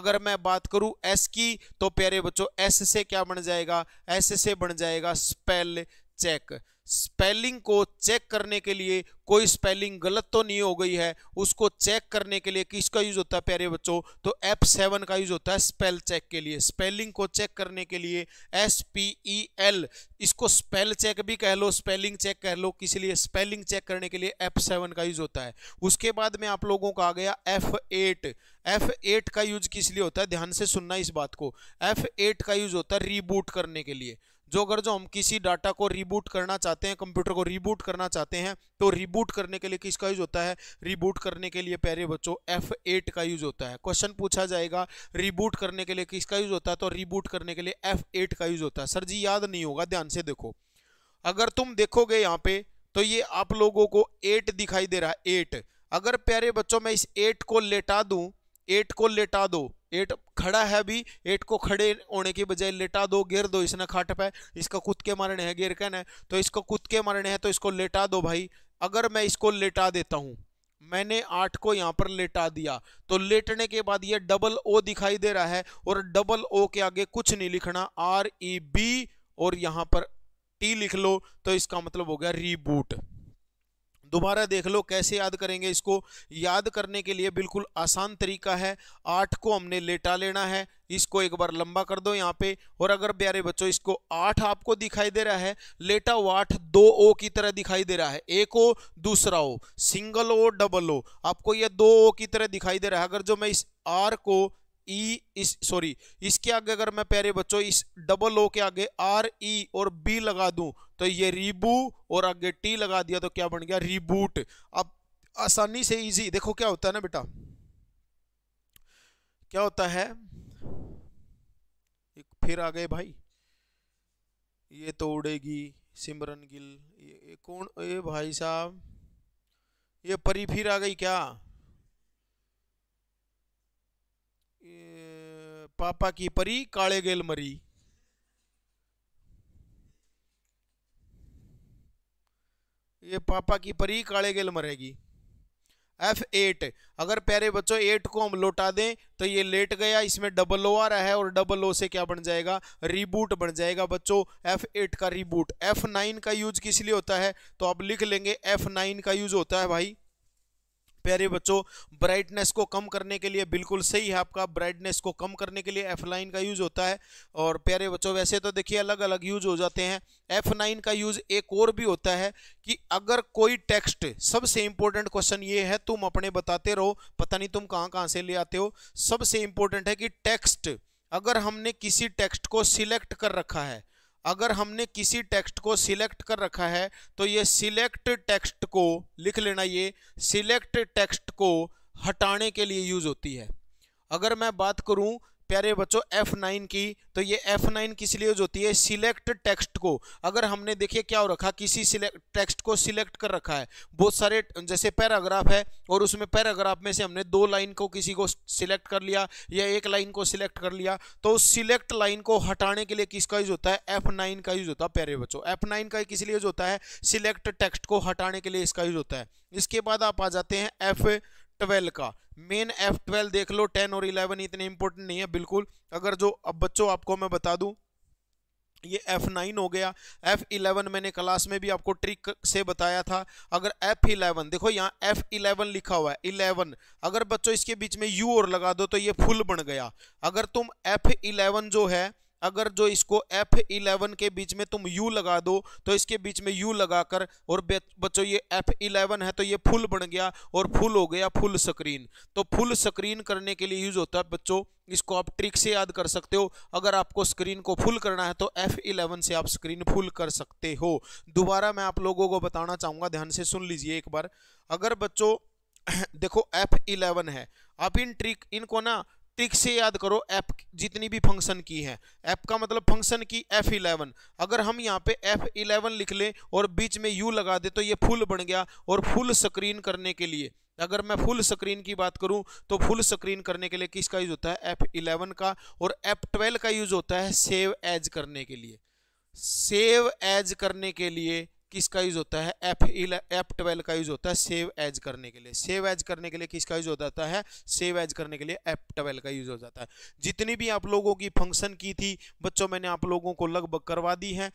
अगर मैं बात करूं एस की तो प्यारे बच्चों एस से क्या बन जाएगा एस से बन जाएगा स्पेल चेक स्पेलिंग को चेक करने के लिए कोई स्पेलिंग गलत तो नहीं हो गई है उसको चेक करने के लिए किसका यूज होता है प्यारे बच्चों तो एप सेवन का यूज होता है स्पेल चेक के लिए स्पेलिंग को चेक करने के लिए एस पी ई एल इसको स्पेल चेक भी कह लो स्पेलिंग चेक कह लो किसी लिए स्पेलिंग चेक करने के लिए एफ सेवन का यूज होता है उसके बाद में आप लोगों का आ गया एफ एट एफ एट का यूज किस लिए होता है ध्यान से सुनना इस बात को एफ एट का यूज होता है रिबूट करने के लिए जो अगर जो हम किसी डाटा को रिबूट करना चाहते हैं कंप्यूटर को रिबूट करना चाहते हैं तो रिबूट करने के लिए किसका यूज होता है रिबूट करने के लिए पहले बच्चों एफ एट का यूज होता है क्वेश्चन पूछा जाएगा रिबूट करने के लिए किसका यूज होता है तो रिबूट करने के लिए एफ एट का यूज होता है सर जी याद नहीं होगा ध्यान से देखो अगर तुम देखोगे यहाँ पे तो ये आप लोगों को एट दिखाई दे रहा है एट अगर प्यारे बच्चों में इस एट को लेटा दूं एट को लेटा दो एट खड़ा है भी एट को खड़े होने की बजाय लेटा दो गिर दो इसने खाट पे इसका कूद के मारने हैं गिर कहना है तो इसको कुद के मारने हैं तो इसको लेटा दो भाई अगर मैं इसको लेटा देता हूँ मैंने आठ को यहाँ पर लेटा दिया तो लेटने के बाद ये डबल ओ दिखाई दे रहा है और डबल ओ के आगे कुछ नहीं लिखना आर ई बी और यहाँ पर टी लिख लो तो इसका मतलब हो गया रीबूट दोबारा देख लो कैसे याद करेंगे इसको याद करने के लिए बिल्कुल आसान तरीका है आठ को हमने लेटा लेना है इसको एक बार लंबा कर दो यहाँ पे और अगर प्यारे बच्चों इसको आठ आपको दिखाई दे रहा है लेटा हुआ आठ दो ओ की तरह दिखाई दे रहा है एक ओ दूसरा ओ सिंगल ओ डबल ओ आपको यह दो ओ की तरह दिखाई दे रहा है अगर जो मैं इस आर को ई इस सॉरी इसके आगे अगर मैं प्यारे बच्चों इस डबल ओ के आगे आर ई e और बी लगा दूं तो ये रिबू और आगे टी लगा दिया तो क्या बन गया रिबूट अब आसानी से इजी देखो क्या होता है ना बेटा क्या होता है एक फिर आ गए भाई ये तो उड़ेगी सिमरन गिल ये, ये कौन ये भाई साहब ये परी फिर आ गई क्या पापा की परी काले गेल मरी ये पापा की परी काले गेल मरेगी एफ एट अगर प्यारे बच्चों एट को हम लौटा दें तो ये लेट गया इसमें डबल ओ आ रहा है और डबल ओ से क्या बन जाएगा रिबूट बन जाएगा बच्चों एफ एट का रिबूट एफ नाइन का यूज किस लिए होता है तो आप लिख लेंगे एफ नाइन का यूज होता है भाई प्यारे बच्चों ब्राइटनेस को कम करने के लिए बिल्कुल सही है आपका ब्राइटनेस को कम करने के लिए एफ नाइन का यूज होता है और प्यारे बच्चों वैसे तो देखिए अलग अलग यूज हो जाते हैं एफ नाइन का यूज एक और भी होता है कि अगर कोई टेक्स्ट सबसे इंपॉर्टेंट क्वेश्चन ये है तुम अपने बताते रहो पता नहीं तुम कहाँ कहाँ से ले आते हो सबसे इंपॉर्टेंट है कि टेक्स्ट अगर हमने किसी टेक्स्ट को सिलेक्ट कर रखा है अगर हमने किसी टेक्स्ट को सिलेक्ट कर रखा है तो ये सिलेक्ट टेक्स्ट को लिख लेना ये सिलेक्ट टेक्स्ट को हटाने के लिए यूज़ होती है अगर मैं बात करूं प्यारे बच्चों F9 की तो ये F9 किस लिए यूज होती है सिलेक्ट टेक्स्ट को अगर हमने देखिए क्या हो रखा किसी सिलेक्ट टेक्स्ट को सिलेक्ट कर रखा है बहुत सारे जैसे पैराग्राफ है और उसमें पैराग्राफ में से हमने दो लाइन को किसी को सिलेक्ट कर लिया या एक लाइन को सिलेक्ट कर लिया तो उस सिलेक्ट लाइन को हटाने के लिए किसका यूज होता है नाइन का यूज होता है प्यारे बच्चों नाइन का किस लिए यूज होता है सिलेक्ट टेक्स्ट को हटाने के लिए इसका यूज होता है इसके बाद आप आ जाते हैं ट्वेल्व का मेन एफ ट्वेल्व देख लो टेन और इलेवन इतने इंपॉर्टेंट नहीं है बिल्कुल अगर जो अब बच्चों आपको मैं बता दूं ये एफ नाइन हो गया एफ इलेवन मैंने क्लास में भी आपको ट्रिक से बताया था अगर एफ इलेवन देखो यहाँ एफ इलेवन लिखा हुआ है इलेवन अगर बच्चों इसके बीच में यू और लगा दो तो ये फुल बन गया अगर तुम एफ इलेवन जो है अगर जो इसको एफ इलेवन के बीच में तुम यू लगा दो तो इसके बीच में यू लगाकर और बच्चों ये एफ इलेवन है तो ये फुल बन गया और फुल हो गया फुल स्क्रीन तो फुल स्क्रीन करने के लिए यूज होता है बच्चों इसको आप ट्रिक से याद कर सकते हो अगर आपको स्क्रीन को फुल करना है तो F11 से आप स्क्रीन फुल कर सकते हो दोबारा मैं आप लोगों को बताना चाहूँगा ध्यान से सुन लीजिए एक बार अगर बच्चों <coughs> देखो इलेवन है आप इन ट्रिक इनको ना टिक से याद करो एफ जितनी भी फंक्शन की है एफ का मतलब फंक्शन की एफ इलेवन अगर हम यहाँ पे एफ इलेवन लिख लें और बीच में यू लगा दे तो ये फुल बन गया और फुल स्क्रीन करने के लिए अगर मैं फुल स्क्रीन की बात करूं तो फुल स्क्रीन करने के लिए किसका यूज़ होता है एफ इलेवन का और एफ ट्वेल्व का यूज़ होता है सेव एज करने के लिए सेव एज करने के लिए किसका यूज़ होता है एफ एफ ट्वेल्व का यूज़ होता है सेव एज करने के लिए सेव एज करने के लिए किसका यूज़ हो जाता है सेव एज करने के लिए एफ ट्वेल्व का यूज़ हो जाता है जितनी भी आप लोगों की फंक्शन की थी बच्चों मैंने आप लोगों को लगभग करवा दी है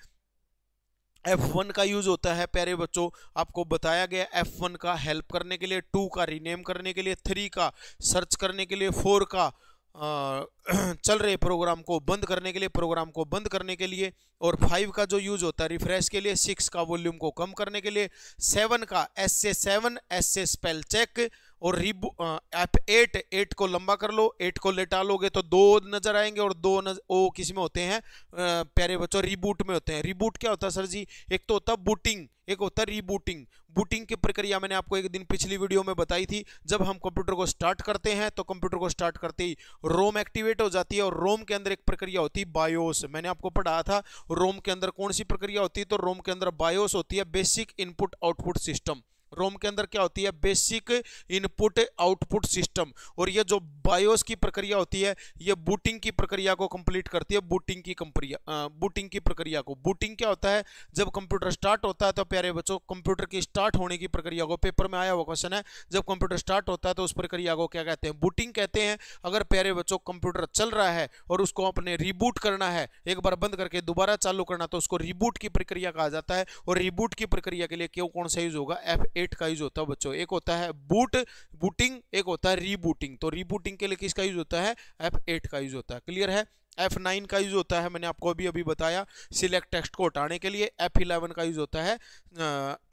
F1 का यूज़ होता है प्यारे बच्चों आपको बताया गया F1 का हेल्प करने के लिए टू का रीनेम करने के लिए थ्री का सर्च करने के लिए फोर का <clears throat> चल रहे प्रोग्राम को बंद करने के लिए प्रोग्राम को बंद करने के लिए और फाइव का जो यूज़ होता है रिफ्रेश के लिए सिक्स का वॉल्यूम को कम करने के लिए सेवन का एस से सेवन एस से स्पेल चेक और रिब एफ एट एट को लंबा कर लो एट को लेटा लोगे तो दो नज़र आएंगे और दो नजर ओ किस में होते हैं प्यारे बच्चों रिबूट में होते हैं रिबूट क्या होता है सर जी एक तो होता है बूटिंग एक होता है रीबूटिंग बूटिंग की प्रक्रिया मैंने आपको एक दिन पिछली वीडियो में बताई थी जब हम कंप्यूटर को स्टार्ट करते हैं तो कंप्यूटर को स्टार्ट करते ही रोम एक्टिवेट हो जाती है और रोम के अंदर एक प्रक्रिया होती है बायोस मैंने आपको पढ़ाया था रोम के अंदर कौन सी प्रक्रिया होती है तो रोम के अंदर बायोस होती है basic input output system ROM के अंदर क्या होती है बेसिक इनपुट आउटपुट सिस्टम और ये जो बायोस की प्रक्रिया होती है ये बूटिंग की प्रक्रिया को कंप्लीट करती है बूटिंग की कंप्रिया बूटिंग की प्रक्रिया को बूटिंग क्या होता है जब कंप्यूटर स्टार्ट होता है तो प्यारे बच्चों कंप्यूटर की स्टार्ट होने की प्रक्रिया को पेपर में आया हुआ क्वेश्चन है जब कंप्यूटर स्टार्ट होता है तो उस प्रक्रिया को क्या कहते हैं बूटिंग कहते हैं अगर प्यारे बच्चों कंप्यूटर चल रहा है और उसको अपने रिबूट करना है एक बार बंद करके दोबारा चालू करना तो उसको रिबूट की प्रक्रिया कहा जाता है और रिबूट की प्रक्रिया के लिए क्यों कौन सा यूज होगा एफ एट का यूज होता है बच्चों एक होता है बूट बूटिंग एक होता है रीबूटिंग तो रीबूटिंग के लिए किसका यूज होता है एफ एट का यूज होता है क्लियर है एफ नाइन का यूज़ होता है मैंने आपको अभी अभी बताया सिलेक्ट टेक्स्ट को हटाने के लिए एफ इलेवन का यूज़ होता है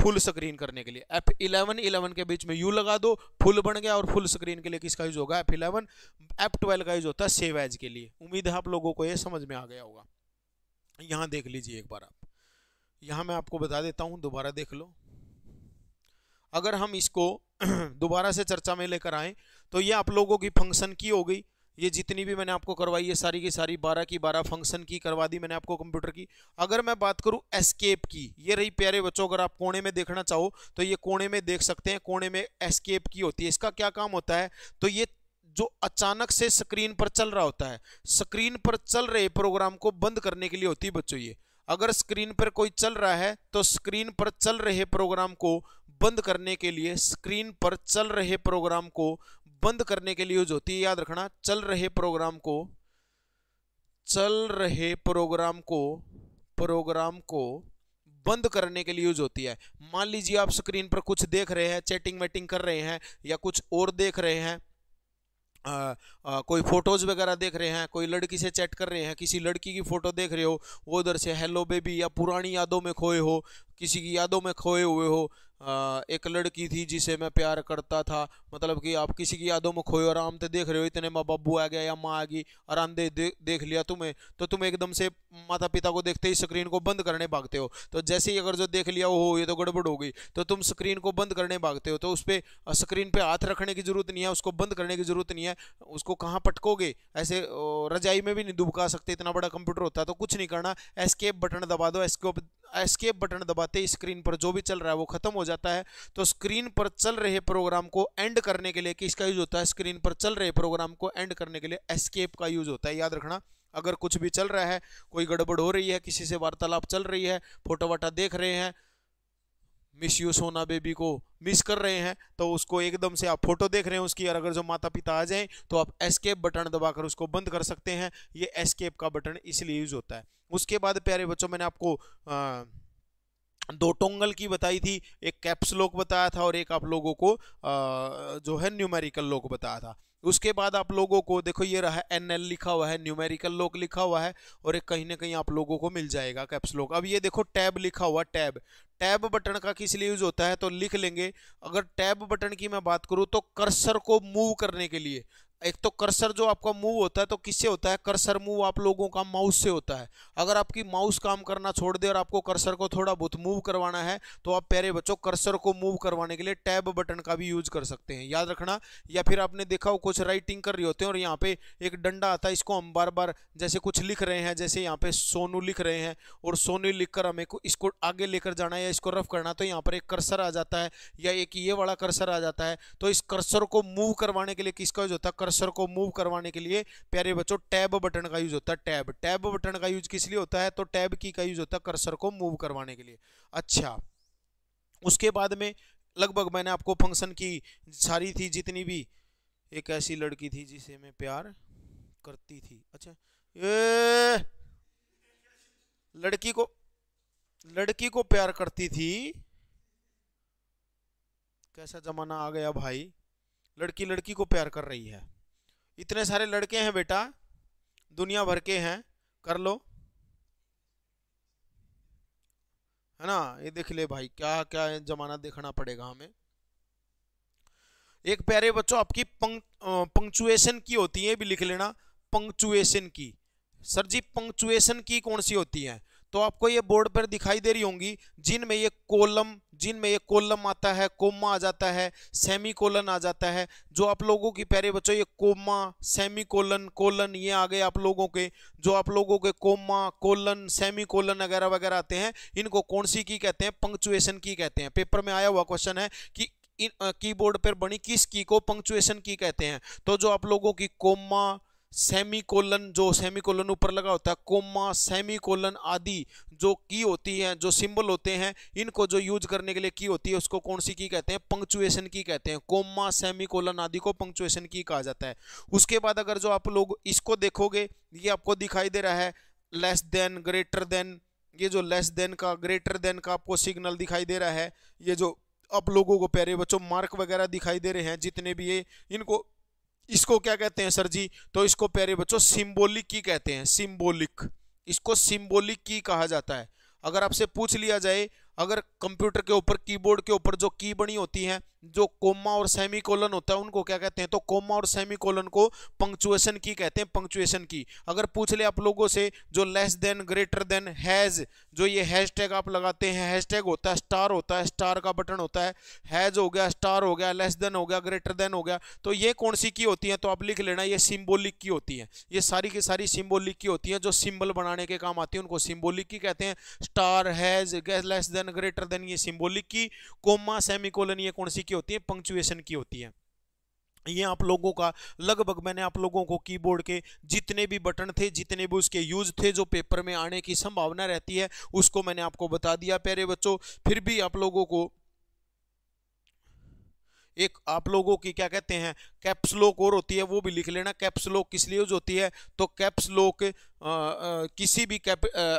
फुल स्क्रीन करने के लिए एफ इलेवन इलेवन के बीच में यू लगा दो फुल बन गया और फुल स्क्रीन के लिए किसका यूज़ होगा एफ इलेवन एफ ट्वेल्व का यूज़ होता है सेव एज के लिए उम्मीद है आप लोगों को यह समझ में आ गया होगा यहाँ देख लीजिए एक बार आप यहाँ मैं आपको बता देता हूँ दोबारा देख लो अगर हम इसको <clears throat> दोबारा से चर्चा में लेकर आएँ तो ये आप लोगों की फंक्शन की हो गई ये जितनी भी मैंने आपको करवाई है सारी की सारी बारह की बारह फंक्शन की करवा दी मैंने आपको कंप्यूटर की अगर मैं बात करूँ एस्केप की ये रही प्यारे बच्चों अगर आप कोने में देखना चाहो तो ये कोने में देख सकते हैं कोने में एस्केप की होती है इसका क्या काम होता है तो ये जो अचानक से स्क्रीन पर चल रहा होता है स्क्रीन पर चल रहे प्रोग्राम को बंद करने के लिए होती है बच्चों ये अगर स्क्रीन पर कोई चल रहा है तो स्क्रीन पर चल रहे प्रोग्राम को बंद करने के लिए स्क्रीन पर चल रहे प्रोग्राम को बंद करने के लिए यूज होती है याद रखना चल रहे प्रोग्राम को चल रहे प्रोग्राम को प्रोग्राम को बंद करने के लिए यूज होती है मान लीजिए आप स्क्रीन पर कुछ देख रहे हैं चैटिंग वैटिंग कर रहे हैं या कुछ और देख रहे हैं आ, आ, कोई फोटोज वगैरह देख रहे हैं कोई लड़की से चैट कर रहे हैं किसी लड़की की फोटो देख रहे हो वो उधर से हेलो बेबी या पुरानी यादों में खोए हो किसी की यादों में खोए हुए हो एक लड़की थी जिसे मैं प्यार करता था मतलब कि आप किसी की यादों में खोए और आम तो देख रहे हो इतने माँ बब्बू आ गया या माँ आ गई और आंधे दे, देख लिया तुम्हें तो तुम एकदम से माता पिता को देखते ही स्क्रीन को बंद करने भागते हो तो जैसे ही अगर जो देख लिया वो हो ये तो गड़बड़ हो गई तो तुम स्क्रीन को बंद करने भागते हो तो उस पर स्क्रीन पर हाथ रखने की ज़रूरत नहीं है उसको बंद करने की ज़रूरत नहीं है उसको कहाँ पटकोगे ऐसे रजाई में भी नहीं दुबका सकते इतना बड़ा कंप्यूटर होता है तो कुछ नहीं करना एस्केप बटन दबा दो एस्केप एस्केप बटन दबाते ही स्क्रीन पर जो भी चल रहा है वो ख़त्म हो जाता है तो स्क्रीन पर चल रहे प्रोग्राम को एंड करने के लिए किसका यूज़ होता है स्क्रीन पर चल रहे प्रोग्राम को एंड करने के लिए एस्केप का यूज़ होता है याद रखना अगर कुछ भी चल रहा है कोई गड़बड़ हो रही है किसी से वार्तालाप चल रही है फोटो वाटा देख रहे हैं मिसयूज होना बेबी को मिस कर रहे हैं तो उसको एकदम से आप फोटो देख रहे हैं उसकी और अगर जो माता पिता आ जाएं तो आप एस्केप बटन दबाकर उसको बंद कर सकते हैं ये एस्केप का बटन इसलिए यूज़ होता है उसके बाद प्यारे बच्चों मैंने आपको आ, दो टोंगल की बताई थी एक कैप्स लोक बताया था और एक आप लोगों को आ, जो है न्यूमेरिकल लोक बताया था उसके बाद आप लोगों को देखो ये रहा एन एल लिखा हुआ है न्यूमेरिकल लोक लिखा हुआ है और एक कहीं ना कहीं आप लोगों को मिल जाएगा कैप्स लॉक अब ये देखो टैब लिखा हुआ टैब टैब बटन का किस लिए यूज होता है तो लिख लेंगे अगर टैब बटन की मैं बात करूँ तो कर्सर को मूव करने के लिए एक तो कर्सर जो आपका मूव होता है तो किससे होता है कर्सर मूव आप लोगों का माउस से होता है अगर आपकी माउस काम करना छोड़ दे और आपको कर्सर को थोड़ा बहुत मूव करवाना है तो आप प्यारे बच्चों कर्सर को मूव करवाने के लिए टैब बटन का भी यूज कर सकते हैं याद रखना या फिर आपने देखा हो कुछ राइटिंग कर रहे होते हैं और यहाँ पे एक डंडा आता है इसको हम बार बार जैसे कुछ लिख रहे हैं जैसे यहाँ पे सोनू लिख रहे हैं और सोनू लिख हमें इसको आगे लेकर जाना है या इसको रफ करना तो यहाँ पर एक कर्सर आ जाता है या एक ये वाला कर्सर आ जाता है तो इस कर्सर को मूव करवाने के लिए किसका यूज होता है कर्सर को मूव करवाने के लिए प्यारे बच्चों टैब बटन का यूज होता है टैब टैब बटन का यूज किस लिए होता है तो टैब की का यूज होता है कर्सर को मूव करवाने के लिए अच्छा उसके बाद में लगभग मैंने आपको फंक्शन की सारी थी जितनी भी एक ऐसी लड़की थी जिसे मैं प्यार करती थी अच्छा ये लड़की को लड़की को प्यार करती थी कैसा जमाना आ गया भाई लड़की लड़की को प्यार कर रही है इतने सारे लड़के हैं बेटा दुनिया भर के हैं कर लो है ना ये देख ले भाई क्या क्या जमाना देखना पड़ेगा हमें एक प्यारे बच्चों आपकी पंक्चुएशन की होती है भी लिख लेना पंक्चुएशन की सर जी पंक्चुएशन की कौन सी होती है तो आपको ये बोर्ड पर दिखाई दे रही होंगी जिनमें ये कोलम जिनमें ये कोलम आता है कोमा आ जाता है सेमी कोलन आ जाता है जो आप लोगों की प्यारे बच्चों ये कोमा सेमी कोलन कोलन ये आ गए आप लोगों के जो आप लोगों के कोमा कोलन सेमी कोलन वगैरह वगैरह आते हैं इनको कौन सी की कहते हैं पंक्चुएशन की कहते हैं पेपर में आया हुआ क्वेश्चन है कि कीबोर्ड पर बनी किस की को पंक्चुएशन की कहते हैं तो जो आप लोगों की कोमा सेमी कोलन जो सेमी कोलन ऊपर लगा होता है कोमा सेमी कोलन आदि जो की होती है जो सिंबल होते हैं इनको जो यूज करने के लिए की होती है उसको कौन सी की कहते हैं पंक्चुएशन की कहते हैं कोमा सेमी कोलन आदि को पंक्चुएशन की कहा जाता है उसके बाद अगर जो आप लोग इसको देखोगे ये आपको दिखाई दे रहा है लेस देन ग्रेटर देन ये जो लेस देन का ग्रेटर देन का आपको सिग्नल दिखाई दे रहा है ये जो आप लोगों को प्यारे बच्चों मार्क वगैरह दिखाई दे रहे हैं जितने भी ये इनको इसको क्या कहते हैं सर जी तो इसको प्यारे बच्चों सिम्बोलिक की कहते हैं सिम्बोलिक इसको सिम्बोलिक की कहा जाता है अगर आपसे पूछ लिया जाए अगर कंप्यूटर के ऊपर कीबोर्ड के ऊपर जो की बनी होती है जो कोमा और सेमी कोलन होता है उनको क्या कहते हैं तो कोमा और सेमी कोलन को पंक्चुएशन की कहते हैं पंक्चुएशन की अगर पूछ ले आप लोगों से जो less than greater than hash जो ये हैशटैग आप लगाते हैं हैशटैग होता है स्टार होता है स्टार का बटन होता है हैज़ हो गया स्टार हो गया लेस देन हो गया ग्रेटर देन हो गया तो ये कौन सी की होती है तो आप लिख लेना ये सिम्बोलिक की होती है ये सारी की सारी सिम्बोलिक की होती है जो सिम्बल बनाने के काम आती है उनको सिम्बोलिक की कहते हैं star hash less than greater than ये सिम्बोलिक की कोमा सेमी ये कौन सी की होती है पंक्चुएशन की होती है ये आप लोगों का लगभग मैंने आप लोगों को कीबोर्ड के जितने भी बटन थे जितने भी उसके यूज थे जो पेपर में आने की संभावना रहती है उसको मैंने आपको बता दिया प्यारे बच्चों फिर भी आप लोगों को एक आप लोगों की क्या कहते हैं कैप्सलोक और होती है वो भी लिख लेना कैप्सलोक किस लिए यूज होती है तो कैप्सलोक किसी भी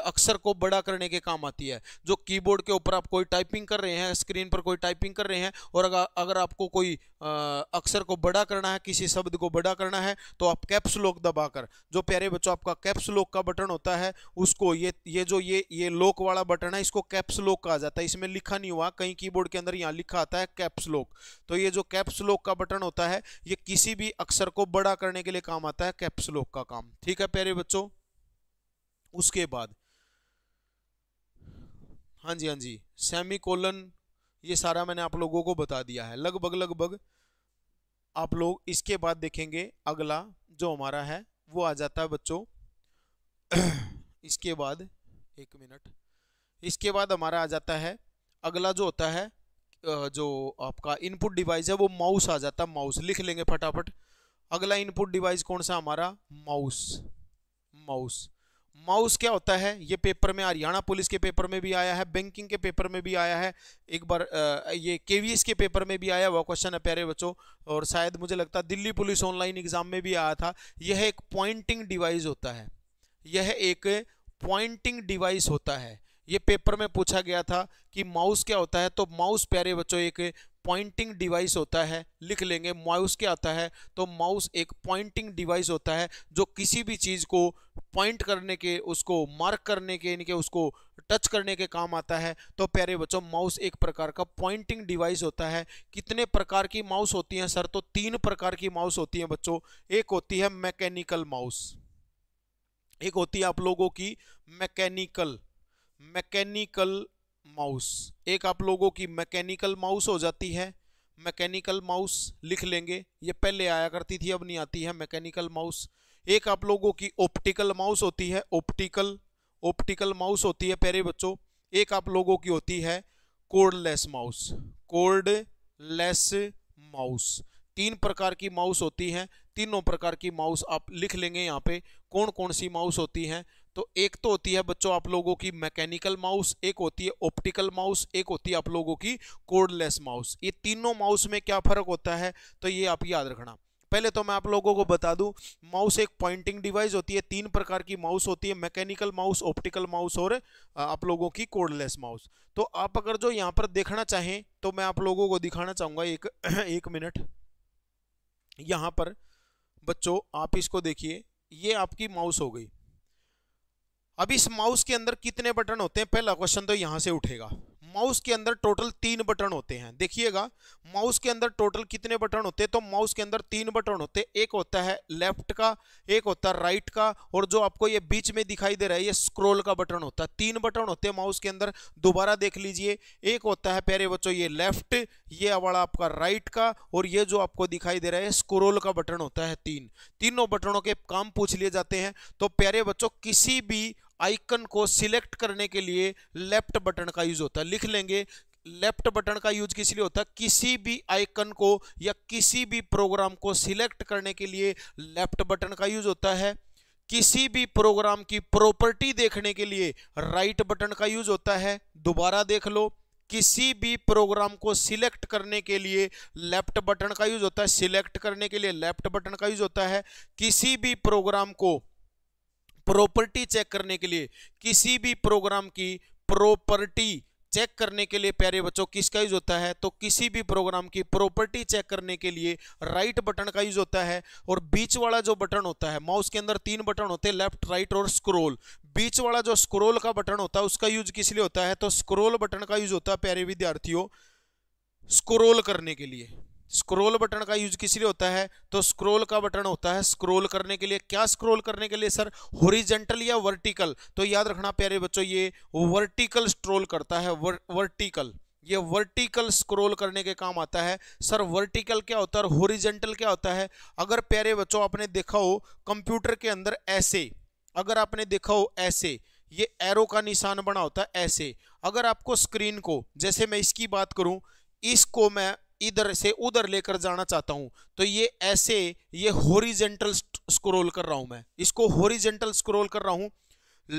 अक्षर को बड़ा करने के काम आती है जो कीबोर्ड के ऊपर आप कोई टाइपिंग कर रहे हैं स्क्रीन पर कोई टाइपिंग कर रहे हैं और अगर अगर आपको कोई अक्षर को बड़ा करना है किसी शब्द को बड़ा करना है तो आप कैप्स लॉक दबाकर जो प्यारे बच्चों आपका कैप्स लॉक का बटन होता है उसको ये ये जो ये ये लॉक वाला बटन है इसको कैप्स लॉक कहा जाता है इसमें लिखा नहीं हुआ कहीं कीबोर्ड के अंदर यहाँ लिखा आता है कैप्स लॉक तो ये जो कैप्स लॉक का बटन होता है ये किसी भी अक्षर को बड़ा करने के लिए काम आता है कैप्स लॉक का काम ठीक है प्यारे बच्चों उसके बाद हाँ जी हाँ जी सेमी कोलन ये सारा मैंने आप लोगों को बता दिया है लगभग लगभग आप लोग इसके बाद देखेंगे अगला जो हमारा है वो आ जाता है बच्चों <clears throat> इसके बाद एक मिनट इसके बाद हमारा आ जाता है अगला जो होता है जो आपका इनपुट डिवाइस है वो माउस आ जाता है माउस लिख लेंगे फटाफट अगला इनपुट डिवाइस कौन सा हमारा माउस माउस माउस क्या होता है ये पेपर में हरियाणा पुलिस के पेपर में भी आया है बैंकिंग के पेपर में भी आया है एक बार ये केवीएस के पेपर में भी आया वो क्वेश्चन है प्यारे बच्चों और शायद मुझे लगता है दिल्ली पुलिस ऑनलाइन एग्जाम में भी आया था यह एक पॉइंटिंग डिवाइस होता है यह एक पॉइंटिंग डिवाइस होता है ये पेपर में पूछा गया था कि माउस क्या होता है तो माउस प्यारे बच्चों एक पॉइंटिंग डिवाइस होता है लिख लेंगे माउस क्या आता है तो माउस एक पॉइंटिंग डिवाइस होता है जो किसी भी चीज़ को पॉइंट करने के उसको मार्क करने के यानी कि उसको टच करने के काम आता है तो प्यारे बच्चों माउस एक प्रकार का पॉइंटिंग डिवाइस होता है कितने प्रकार की माउस होती हैं सर तो तीन प्रकार की माउस होती हैं बच्चों एक होती है मैकेनिकल माउस एक होती है आप लोगों की मैकेनिकल मैकेनिकल माउस एक आप लोगों की मैकेनिकल माउस हो जाती है मैकेनिकल माउस लिख लेंगे ये पहले आया करती थी अब नहीं आती है मैकेनिकल माउस एक आप लोगों की ऑप्टिकल माउस होती है ऑप्टिकल ऑप्टिकल माउस होती है प्यारे बच्चों एक आप लोगों की होती है कोडलेस माउस कोडलेस माउस तीन प्रकार की माउस होती हैं तीनों प्रकार की माउस आप लिख लेंगे यहाँ पे कौन कौन सी माउस होती हैं तो एक तो होती है बच्चों आप लोगों की मैकेनिकल माउस एक होती है ऑप्टिकल माउस एक होती है आप लोगों की कोडलेस माउस ये तीनों माउस में क्या फर्क होता है तो ये आप याद रखना पहले तो मैं आप लोगों को बता दूं माउस एक पॉइंटिंग डिवाइस होती है तीन प्रकार की माउस होती है मैकेनिकल माउस ऑप्टिकल माउस और आप लोगों की कोडलेस माउस तो आप अगर जो यहाँ पर देखना चाहें तो मैं आप लोगों को दिखाना चाहूँगा एक <clears throat> एक मिनट यहाँ पर बच्चों आप इसको देखिए ये आपकी माउस हो गई अब इस माउस के अंदर कितने बटन होते हैं पहला क्वेश्चन तो यहाँ से उठेगा माउस के अंदर टोटल तीन बटन होते हैं देखिएगा माउस के अंदर टोटल कितने बटन होते हैं तो माउस के अंदर तीन बटन होते हैं एक होता है लेफ्ट का एक होता है राइट का और जो आपको ये बीच में दिखाई दे रहा है ये स्क्रोल का बटन होता है तीन बटन होते हैं माउस के अंदर दोबारा देख लीजिए एक होता है प्यारे बच्चों ये लेफ्ट ये वाला आपका राइट का और ये जो आपको दिखाई दे रहा है स्क्रोल का बटन होता है तीन तीनों बटनों के काम पूछ लिए जाते हैं तो प्यारे बच्चों किसी भी आइकन को सिलेक्ट करने के लिए लेफ्ट बटन का यूज होता है लिख लेंगे लेफ्ट बटन का यूज किस लिए होता है किसी भी आइकन को या किसी भी प्रोग्राम को सिलेक्ट करने के लिए लेफ्ट बटन का यूज होता है किसी भी प्रोग्राम की प्रॉपर्टी देखने के लिए राइट बटन का यूज होता है दोबारा देख लो किसी भी प्रोग्राम को सिलेक्ट करने के लिए लेफ्ट बटन का यूज होता है सिलेक्ट करने के लिए लेफ्ट बटन का यूज होता है किसी भी प्रोग्राम को प्रॉपर्टी चेक करने के लिए किसी भी प्रोग्राम की प्रॉपर्टी चेक करने के लिए प्यारे बच्चों किसका यूज होता है तो किसी भी प्रोग्राम की प्रॉपर्टी चेक करने के लिए राइट बटन का यूज होता है और बीच वाला जो बटन होता है माउस के अंदर तीन बटन होते हैं लेफ्ट राइट और स्क्रोल बीच वाला जो स्क्रोल का बटन होता है उसका यूज किस लिए होता है तो स्क्रोल बटन का यूज होता है प्यारे विद्यार्थियों स्क्रोल करने के लिए स्क्रोल बटन का यूज किस लिए होता है तो स्क्रोल का बटन होता है स्क्रोल करने के लिए क्या स्क्रोल करने के लिए सर होरिजेंटल या वर्टिकल तो याद रखना प्यारे बच्चों ये वर्टिकल स्ट्रोल करता है वर, वर्टिकल ये वर्टिकल स्क्रोल करने के काम आता है सर वर्टिकल क्या होता है और होरिजेंटल क्या होता है अगर प्यारे बच्चों आपने देखा हो कंप्यूटर के अंदर ऐसे अगर आपने देखा हो ऐसे ये एरो का निशान बना होता है ऐसे अगर आपको स्क्रीन को जैसे मैं इसकी बात करूं इसको मैं इधर से उधर लेकर जाना चाहता हूं तो ये ऐसे ये होरिजेंटल स्क्रोल कर रहा हूं मैं इसको होरिजेंटल स्क्रोल कर रहा हूं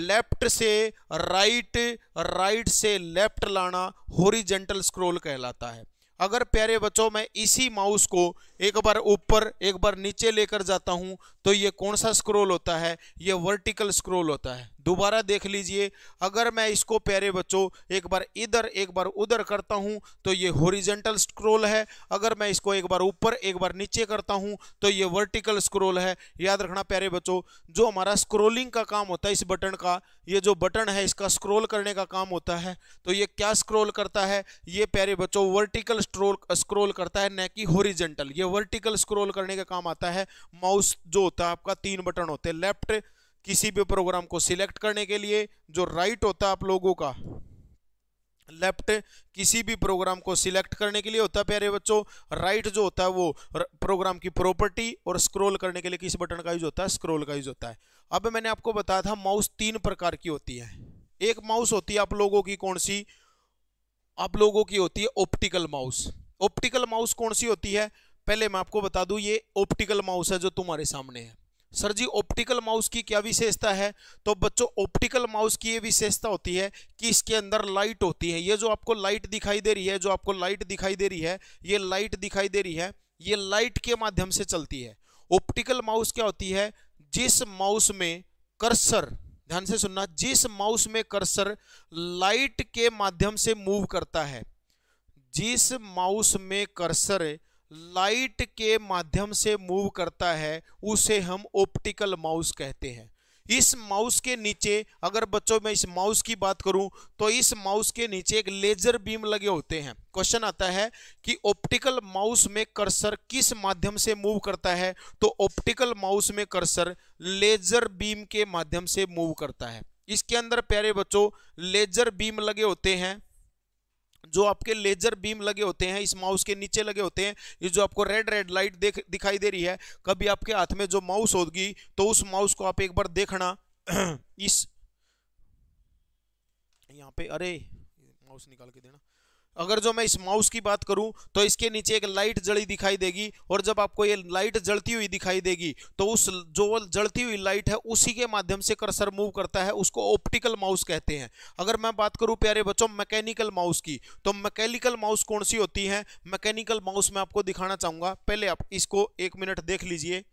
लेफ्ट से राइट राइट से लेफ्ट लाना होरिजेंटल स्क्रोल कहलाता है अगर प्यारे बच्चों मैं इसी माउस को एक बार ऊपर एक बार नीचे लेकर जाता हूँ तो ये कौन सा स्क्रोल होता है ये वर्टिकल स्क्रोल होता है दोबारा देख लीजिए अगर मैं इसको प्यारे बच्चों एक बार इधर एक बार उधर करता हूँ तो ये होरिजेंटल स्क्रोल है अगर मैं इसको एक बार ऊपर एक बार नीचे करता हूँ तो ये वर्टिकल स्क्रोल है याद रखना प्यारे बच्चों जो हमारा स्क्रोलिंग का काम होता है इस बटन का ये जो बटन है इसका स्क्रोल करने का काम होता है तो ये क्या स्क्रोल करता है ये प्यारे बच्चों वर्टिकल स्क्रोल करता है न कि होरिजेंटल ये वर्टिकल स्क्रोल करने का काम आता है माउस जो होता है आपका तीन बटन होते हैं लेफ्ट किसी भी प्रोग्राम को सिलेक्ट करने के लिए जो राइट होता है आप लोगों का लेफ्ट किसी भी प्रोग्राम को सिलेक्ट करने के लिए होता है प्यारे बच्चों राइट जो होता है वो प्रोग्राम की प्रॉपर्टी और स्क्रॉल करने के लिए किस बटन का यूज होता है स्क्रॉल का यूज होता है अब मैंने आपको बताया था माउस तीन प्रकार की होती है एक माउस होती है आप लोगों की कौन सी आप लोगों की होती है ऑप्टिकल माउस ऑप्टिकल माउस कौन सी होती है पहले मैं आपको बता दूं ये ऑप्टिकल माउस है जो तुम्हारे सामने है सर जी ऑप्टिकल माउस की क्या विशेषता है तो बच्चों ऑप्टिकल माउस की ये विशेषता होती है कि इसके अंदर लाइट होती है ये जो आपको लाइट दिखाई दे रही है जो आपको लाइट दिखाई दे रही है ये लाइट दिखाई दे रही है ये लाइट के माध्यम से चलती है ऑप्टिकल माउस क्या होती है जिस माउस में कर्सर ध्यान से सुनना जिस माउस में कर्सर लाइट के माध्यम से मूव करता है जिस माउस में कर्सर लाइट के माध्यम से मूव करता है उसे हम ऑप्टिकल माउस कहते हैं इस माउस के नीचे अगर बच्चों में इस माउस की बात करूं तो इस माउस के नीचे एक लेजर बीम लगे होते हैं क्वेश्चन आता है कि ऑप्टिकल माउस में कर्सर किस माध्यम से मूव करता है तो ऑप्टिकल माउस में कर्सर लेजर बीम के माध्यम से मूव करता है इसके अंदर प्यारे बच्चों लेजर बीम लगे होते हैं जो आपके लेजर बीम लगे होते हैं इस माउस के नीचे लगे होते हैं ये जो आपको रेड रेड लाइट देख दिखाई दे रही है कभी आपके हाथ में जो माउस होगी तो उस माउस को आप एक बार देखना <clears throat> इस यहाँ पे अरे माउस निकाल के देना अगर जो मैं इस माउस की बात करूं तो इसके नीचे एक लाइट जड़ी दिखाई देगी और जब आपको ये लाइट जलती हुई दिखाई देगी तो उस जो जलती हुई लाइट है उसी के माध्यम से कर्सर मूव करता है उसको ऑप्टिकल माउस कहते हैं अगर मैं बात करूं प्यारे बच्चों मैकेनिकल माउस की तो मैकेनिकल माउस कौन सी होती है मैकेनिकल माउस में आपको दिखाना चाहूँगा पहले आप इसको एक मिनट देख लीजिए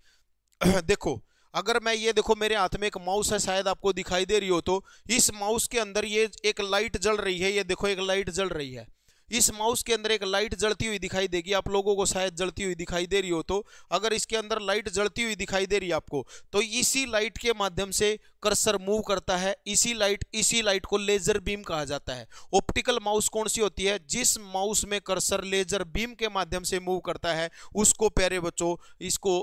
<clears throat> देखो अगर मैं ये देखो मेरे हाथ में एक माउस है शायद आपको दिखाई दे रही हो तो इस माउस के अंदर ये एक लाइट जल रही है ये देखो एक लाइट जल रही है इस माउस के अंदर एक लाइट जलती हुई दिखाई देगी आप लोगों को शायद जलती हुई दिखाई दे रही हो तो अगर इसके अंदर लाइट जलती हुई दिखाई दे रही है आपको तो इसी लाइट के माध्यम से कर्सर मूव करता है इसी लाइट इसी लाइट को लेजर बीम कहा जाता है ऑप्टिकल माउस कौन सी होती है जिस माउस में कर्सर लेजर बीम के माध्यम से मूव करता है उसको प्यारे बच्चों इसको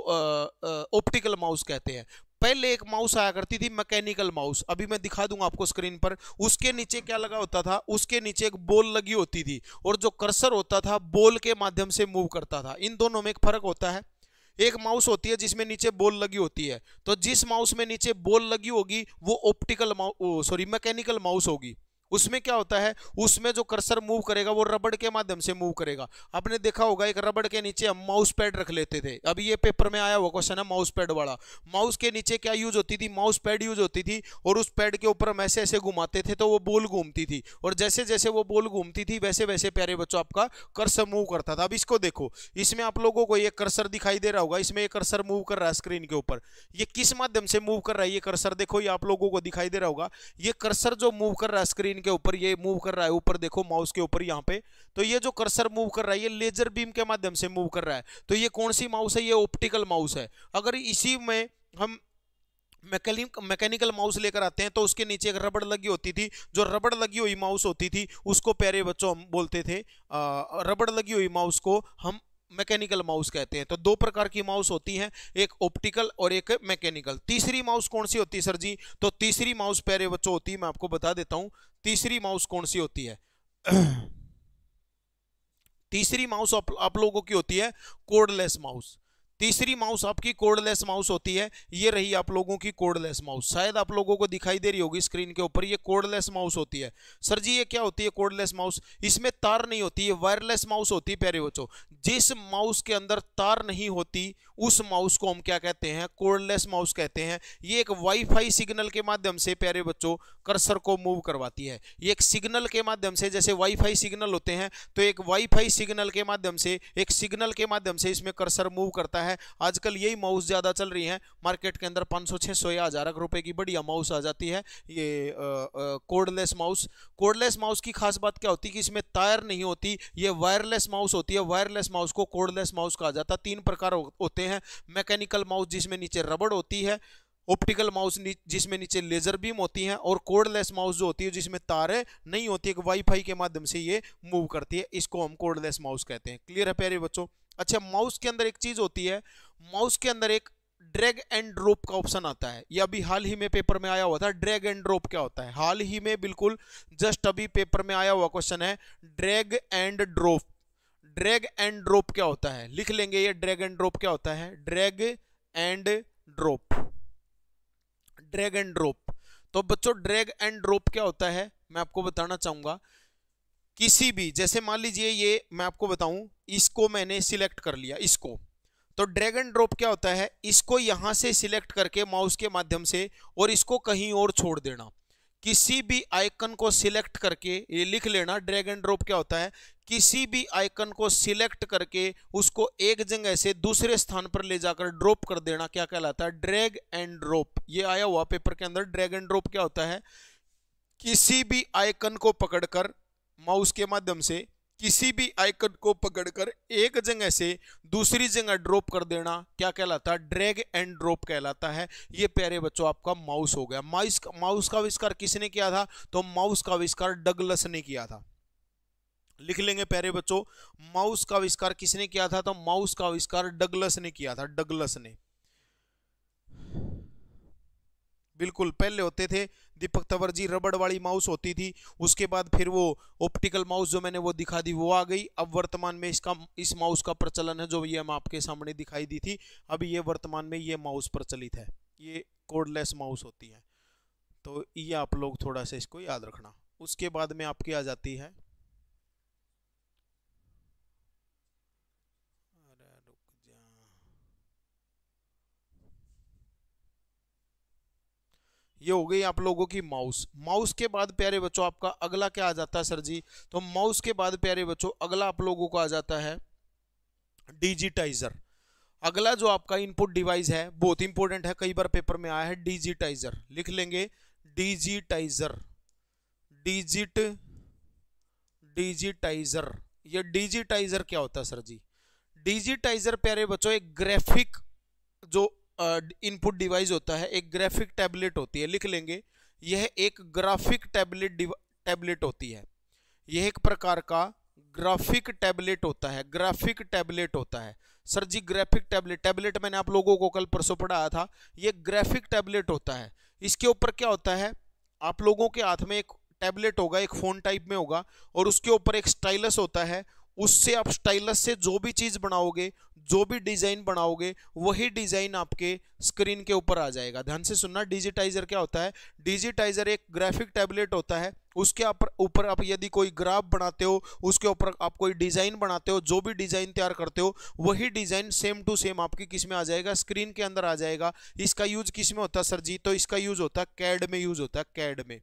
ऑप्टिकल माउस कहते हैं पहले एक माउस आया करती थी मैकेनिकल माउस अभी मैं दिखा दूंगा आपको स्क्रीन पर उसके नीचे क्या लगा होता था उसके नीचे एक बोल लगी होती थी और जो कर्सर होता था बोल के माध्यम से मूव करता था इन दोनों में एक फर्क होता है एक माउस होती है जिसमें नीचे बोल लगी होती है तो जिस माउस में नीचे बोल लगी होगी वो optical mouse sorry mechanical mouse होगी उसमें क्या होता है उसमें जो कर्सर मूव करेगा वो रबड़ के माध्यम से मूव करेगा आपने देखा होगा एक रबड़ के नीचे हम माउस पैड रख लेते थे अभी ये पेपर में आया हुआ क्वेश्चन है माउस पैड वाला माउस के नीचे क्या यूज होती थी माउस पैड यूज होती थी और उस पैड के ऊपर हम ऐसे ऐसे घुमाते थे तो वो बोल घूमती थी और जैसे जैसे वो बोल घूमती थी वैसे वैसे प्यारे बच्चों आपका कर्सर मूव करता था अब इसको देखो इसमें आप लोगों को ये कर्सर दिखाई दे रहा होगा इसमें ये कर्सर मूव कर रहा है स्क्रीन के ऊपर ये किस माध्यम से मूव कर रहा है ये कर्सर देखो ये आप लोगों को दिखाई दे रहा होगा ये कर्सर जो मूव कर रहा है स्क्रीन के ऊपर ये मूव कर रहा है ऊपर देखो माउस के ऊपर यहाँ पे तो ये जो कर्सर मूव कर रहा है ये लेजर बीम के माध्यम से मूव कर रहा है तो ये कौन सी माउस है ये ऑप्टिकल माउस है अगर इसी में हम मैकेनिकल माउस लेकर आते हैं तो उसके नीचे एक रबड़ लगी होती थी जो रबड़ लगी हुई माउस होती थी उसको प्यारे बच्चों हम बोलते थे आ, रबड़ लगी हुई माउस को हम मैकेनिकल माउस कहते हैं तो दो प्रकार की माउस होती हैं एक ऑप्टिकल और एक मैकेनिकल तीसरी माउस कौन सी होती है सर जी तो तीसरी माउस पैरे बच्चों होती है मैं आपको बता देता हूं तीसरी माउस कौन सी होती है <clears throat> तीसरी माउस आप, आप लोगों की होती है कोडलेस माउस तीसरी माउस आपकी कोडलेस माउस होती है ये रही आप लोगों की कोडलेस माउस शायद आप लोगों को दिखाई दे रही होगी स्क्रीन के ऊपर ये कोडलेस माउस होती है सर जी ये क्या होती है कोडलेस माउस इसमें तार नहीं होती है वायरलेस माउस होती है प्यारे बच्चों जिस माउस के अंदर तार नहीं होती उस माउस को हम क्या कहते हैं कोडलेस माउस कहते हैं ये एक वाईफाई सिग्नल के माध्यम से प्यारे बच्चों कर्सर को मूव करवाती है ये एक सिग्नल के माध्यम से जैसे वाईफाई सिग्नल होते हैं तो एक वाईफाई सिग्नल के माध्यम से एक सिग्नल के माध्यम से इसमें कर्सर मूव करता है है आजकल यही माउस ज़्यादा चल रही हैं मार्केट के अंदर 500 600 या हज़ार रुपए की बढ़िया माउस आ जाती है ये कोडलेस माउस कोडलेस माउस की खास बात क्या होती है कि इसमें तायर नहीं होती ये वायरलेस माउस होती है वायरलेस माउस को कोडलेस माउस कहा जाता है तीन प्रकार होते हैं मैकेनिकल माउस जिसमें नीचे रबड़ होती है ऑप्टिकल माउस जिसमें नीचे लेजर बीम होती हैं और कोडलेस माउस जो होती है जिसमें तारे नहीं होती है वाईफाई के माध्यम से ये मूव करती है इसको हम कोडलेस माउस कहते हैं क्लियर है प्यारे बच्चों अच्छा माउस के अंदर एक चीज होती है माउस के अंदर एक ड्रैग एंड ड्रॉप का ऑप्शन आता है यह अभी हाल ही में पेपर में आया हुआ था ड्रैग एंड ड्रॉप क्या होता है हाल ही में बिल्कुल जस्ट अभी पेपर में आया हुआ क्वेश्चन है drag and drop drag and drop क्या होता है लिख लेंगे ये ड्रैग एंड ड्रॉप क्या होता है drag and drop drag and drop तो बच्चों ड्रैग एंड ड्रॉप क्या होता है मैं आपको बताना चाहूंगा किसी भी जैसे मान लीजिए ये मैं आपको बताऊं इसको मैंने सिलेक्ट कर लिया इसको तो ड्रैग एंड ड्रॉप क्या होता है इसको यहां से सिलेक्ट करके माउस के माध्यम से और इसको कहीं और छोड़ देना किसी भी आइकन को सिलेक्ट करके ये लिख लेना ड्रैग एंड ड्रॉप क्या होता है किसी भी आइकन को सिलेक्ट करके उसको एक जगह से दूसरे स्थान पर ले जाकर ड्रॉप कर देना क्या कहलाता है ड्रैग एंड ड्रॉप ये आया हुआ पेपर के अंदर ड्रैग एंड ड्रॉप क्या होता है किसी भी आइकन को पकड़कर माउस के माध्यम से किसी भी आइकन को पकड़कर एक जगह से दूसरी जगह ड्रॉप कर देना क्या कहलाता है ड्रैग एंड ड्रॉप कहलाता है ये प्यारे बच्चों आपका माउस हो गया माउस माउस का आविष्कार किसने किया था तो माउस का आविष्कार डगलस ने किया था लिख लेंगे प्यारे बच्चों माउस का आविष्कार किसने किया था तो माउस का आविष्कार डगलस ने किया था डगलस ने बिल्कुल पहले होते थे दीपक तंवर जी रबड़ वाली माउस होती थी उसके बाद फिर वो ऑप्टिकल माउस जो मैंने वो दिखा दी वो आ गई अब वर्तमान में इसका इस माउस का प्रचलन है जो ये हम आपके सामने दिखाई दी थी अब ये वर्तमान में ये माउस प्रचलित है ये कोडलेस माउस होती है तो ये आप लोग थोड़ा सा इसको याद रखना उसके बाद में आपकी आ जाती है ये हो गई आप लोगों की माउस माउस के बाद प्यारे बच्चों आपका अगला क्या आ जाता है सर जी तो माउस के बाद प्यारे बच्चों अगला आप लोगों को आ जाता है डिजिटाइजर अगला जो आपका इनपुट डिवाइस है बहुत इंपॉर्टेंट है कई बार पेपर में आया है डिजिटाइजर लिख लेंगे डिजिटाइजर डिजिट डिजिटाइजर ये डिजिटाइजर क्या होता है सर जी डिजिटाइजर प्यारे बच्चों एक ग्राफिक जो इनपुट डिवाइस होता है एक ग्राफिक टैबलेट होती है लिख लेंगे यह एक ग्राफिक टैबलेट टैबलेट होती है यह एक प्रकार का ग्राफिक टैबलेट होता है ग्राफिक टैबलेट होता है sir ji graphic tablet tablet मैंने आप लोगों को कल परसों पढ़ाया था ये ग्राफिक टैबलेट होता है इसके ऊपर क्या होता है आप लोगों के हाथ में एक टैबलेट होगा एक फ़ोन टाइप में होगा और उसके ऊपर एक स्टाइलस होता है उससे आप स्टाइलस से जो भी चीज़ बनाओगे जो भी डिज़ाइन बनाओगे वही डिज़ाइन आपके स्क्रीन के ऊपर आ जाएगा ध्यान से सुनना डिजिटाइज़र क्या होता है डिजिटाइज़र एक ग्राफिक टैबलेट होता है उसके ऊपर आप यदि कोई ग्राफ बनाते हो उसके ऊपर आप कोई डिज़ाइन बनाते हो जो भी डिज़ाइन तैयार करते हो वही डिज़ाइन सेम टू सेम आपकी किस में आ जाएगा स्क्रीन के अंदर आ जाएगा इसका यूज़ किस में होता है सर जी तो इसका यूज़ होता है कैड में यूज़ होता है कैड में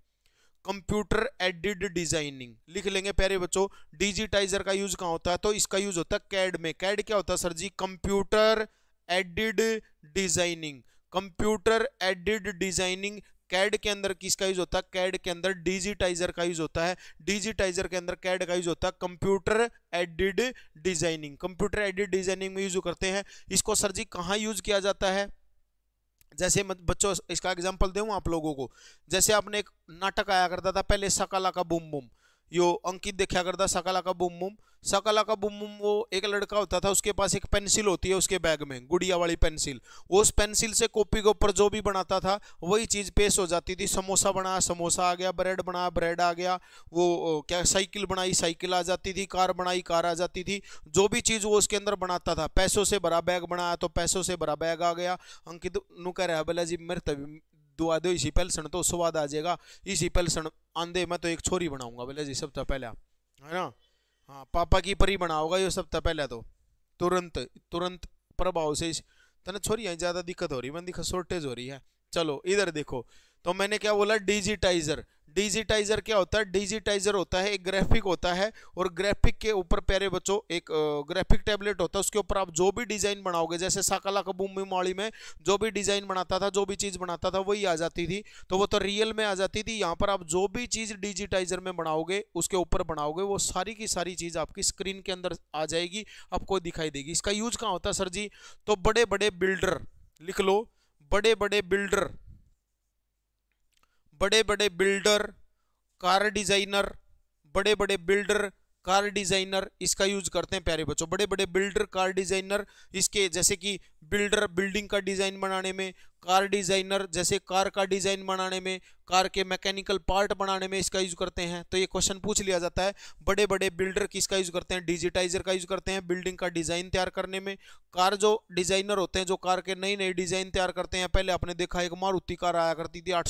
कंप्यूटर एडिड डिजाइनिंग लिख लेंगे प्यारे बच्चों डिजिटाइजर का यूज कहाँ होता है तो इसका यूज होता है कैड में कैड क्या होता है sir ji computer aided designing computer aided designing CAD के अंदर किसका यूज होता है कैड के अंदर डिजिटाइजर का यूज होता है डिजिटाइजर के अंदर कैड का यूज होता है computer aided designing computer aided designing में यूज करते हैं इसको सर जी कहाँ यूज किया जाता है जैसे बच्चों इसका एग्जाम्पल दूँ आप लोगों को जैसे आपने एक नाटक आया करता था पहले सकाला का बुम बुम यो अंकित देखा करता सकला का बुम बुम सकला का बुम बुम वो एक लड़का होता था उसके पास एक पेंसिल होती है उसके बैग में गुड़िया वाली पेंसिल वो उस पेंसिल से कॉपी के ऊपर जो भी बनाता था वही चीज़ पेश हो जाती थी समोसा बनाया समोसा आ गया ब्रेड बनाया ब्रेड आ गया वो क्या साइकिल बनाई साइकिल आ जाती थी कार बनाई कार आ जाती थी जो भी चीज़ वो उसके अंदर बनाता था पैसों से भरा बैग बनाया तो पैसों से भरा बैग आ गया अंकित नू कह रहा है बोला जी मेरे तभी दो इसी पहल तो स्वाद आ जाएगा इसी पहल सण आंधे मैं तो एक छोरी बनाऊंगा बोले जी सबसे पहले है ना हाँ पापा की परी बनाओगा ये सबसे पहले तो तुरंत तुरंत प्रभाव से तेना छोरी ज़्यादा दिक्कत हो रही है दिखा शॉर्टेज हो रही है चलो इधर देखो तो मैंने क्या बोला डिजिटाइजर डिजिटाइजर क्या होता है डिजिटाइजर होता है एक ग्राफिक होता है और ग्राफिक के ऊपर प्यारे बच्चों एक ग्राफिक टैबलेट होता है उसके ऊपर आप जो भी डिज़ाइन बनाओगे जैसे साकला कबूमी माड़ी में जो भी डिज़ाइन बनाता था जो भी चीज़ बनाता था वही आ जाती थी तो वो तो रियल में आ जाती थी यहाँ पर आप जो भी चीज़ डिजिटाइजर में बनाओगे उसके ऊपर बनाओगे वो सारी की सारी चीज़ आपकी स्क्रीन के अंदर आ जाएगी आपको दिखाई देगी इसका यूज कहाँ होता है सर जी तो बड़े बड़े बिल्डर लिख लो बड़े बड़े बिल्डर बड़े बड़े बिल्डर कार डिज़ाइनर बड़े बड़े बिल्डर कार डिज़ाइनर इसका यूज करते हैं प्यारे बच्चों बड़े बड़े बिल्डर कार डिज़ाइनर इसके जैसे कि बिल्डर बिल्डिंग का डिज़ाइन बनाने में कार डिज़ाइनर जैसे कार का डिज़ाइन बनाने में कार के मैकेनिकल पार्ट बनाने में इसका यूज़ करते हैं तो ये क्वेश्चन पूछ लिया जाता है बड़े बड़े बिल्डर किसका यूज़ करते हैं डिजिटाइजर का यूज़ करते हैं बिल्डिंग का डिज़ाइन तैयार करने में कार जो डिज़ाइनर होते हैं जो कार के नई नई डिज़ाइन तैयार करते हैं पहले आपने देखा एक मारुति कार आया करती थी आठ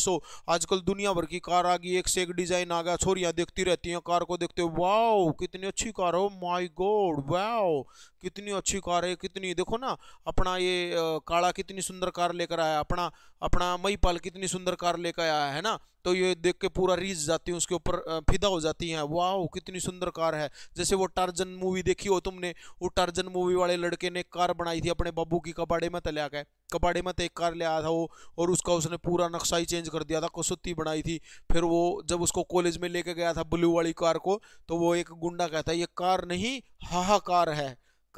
आजकल दुनिया भर की कार आ गई एक से एक डिज़ाइन आ गया छोरियाँ देखती रहती हैं कार को देखते हो वाओ कितनी अच्छी कार हो माई गोड वाओ कितनी अच्छी कार है कितनी देखो ना अपना ये काला कितनी सुंदर कार लेकर आया आया अपना अपना मईपाल कितनी सुंदर कार लेकर आया है ना तो ये देख के पूरा रीझ जाती है उसके ऊपर फिदा हो जाती है वाह कितनी सुंदर कार है जैसे वो टार्जन मूवी देखी हो तुमने वो टार्जन मूवी वाले लड़के ने कार बनाई थी अपने बाबू की कबाड़े में तले आ कबाड़े में तो एक कार ले आया था वो और उसका उसने पूरा नक्शा ही चेंज कर दिया था कसुत्ती बनाई थी फिर वो जब उसको कॉलेज में लेके गया था ब्लू वाली कार को तो वो एक गुंडा कहता है ये कार नहीं हाहाकार है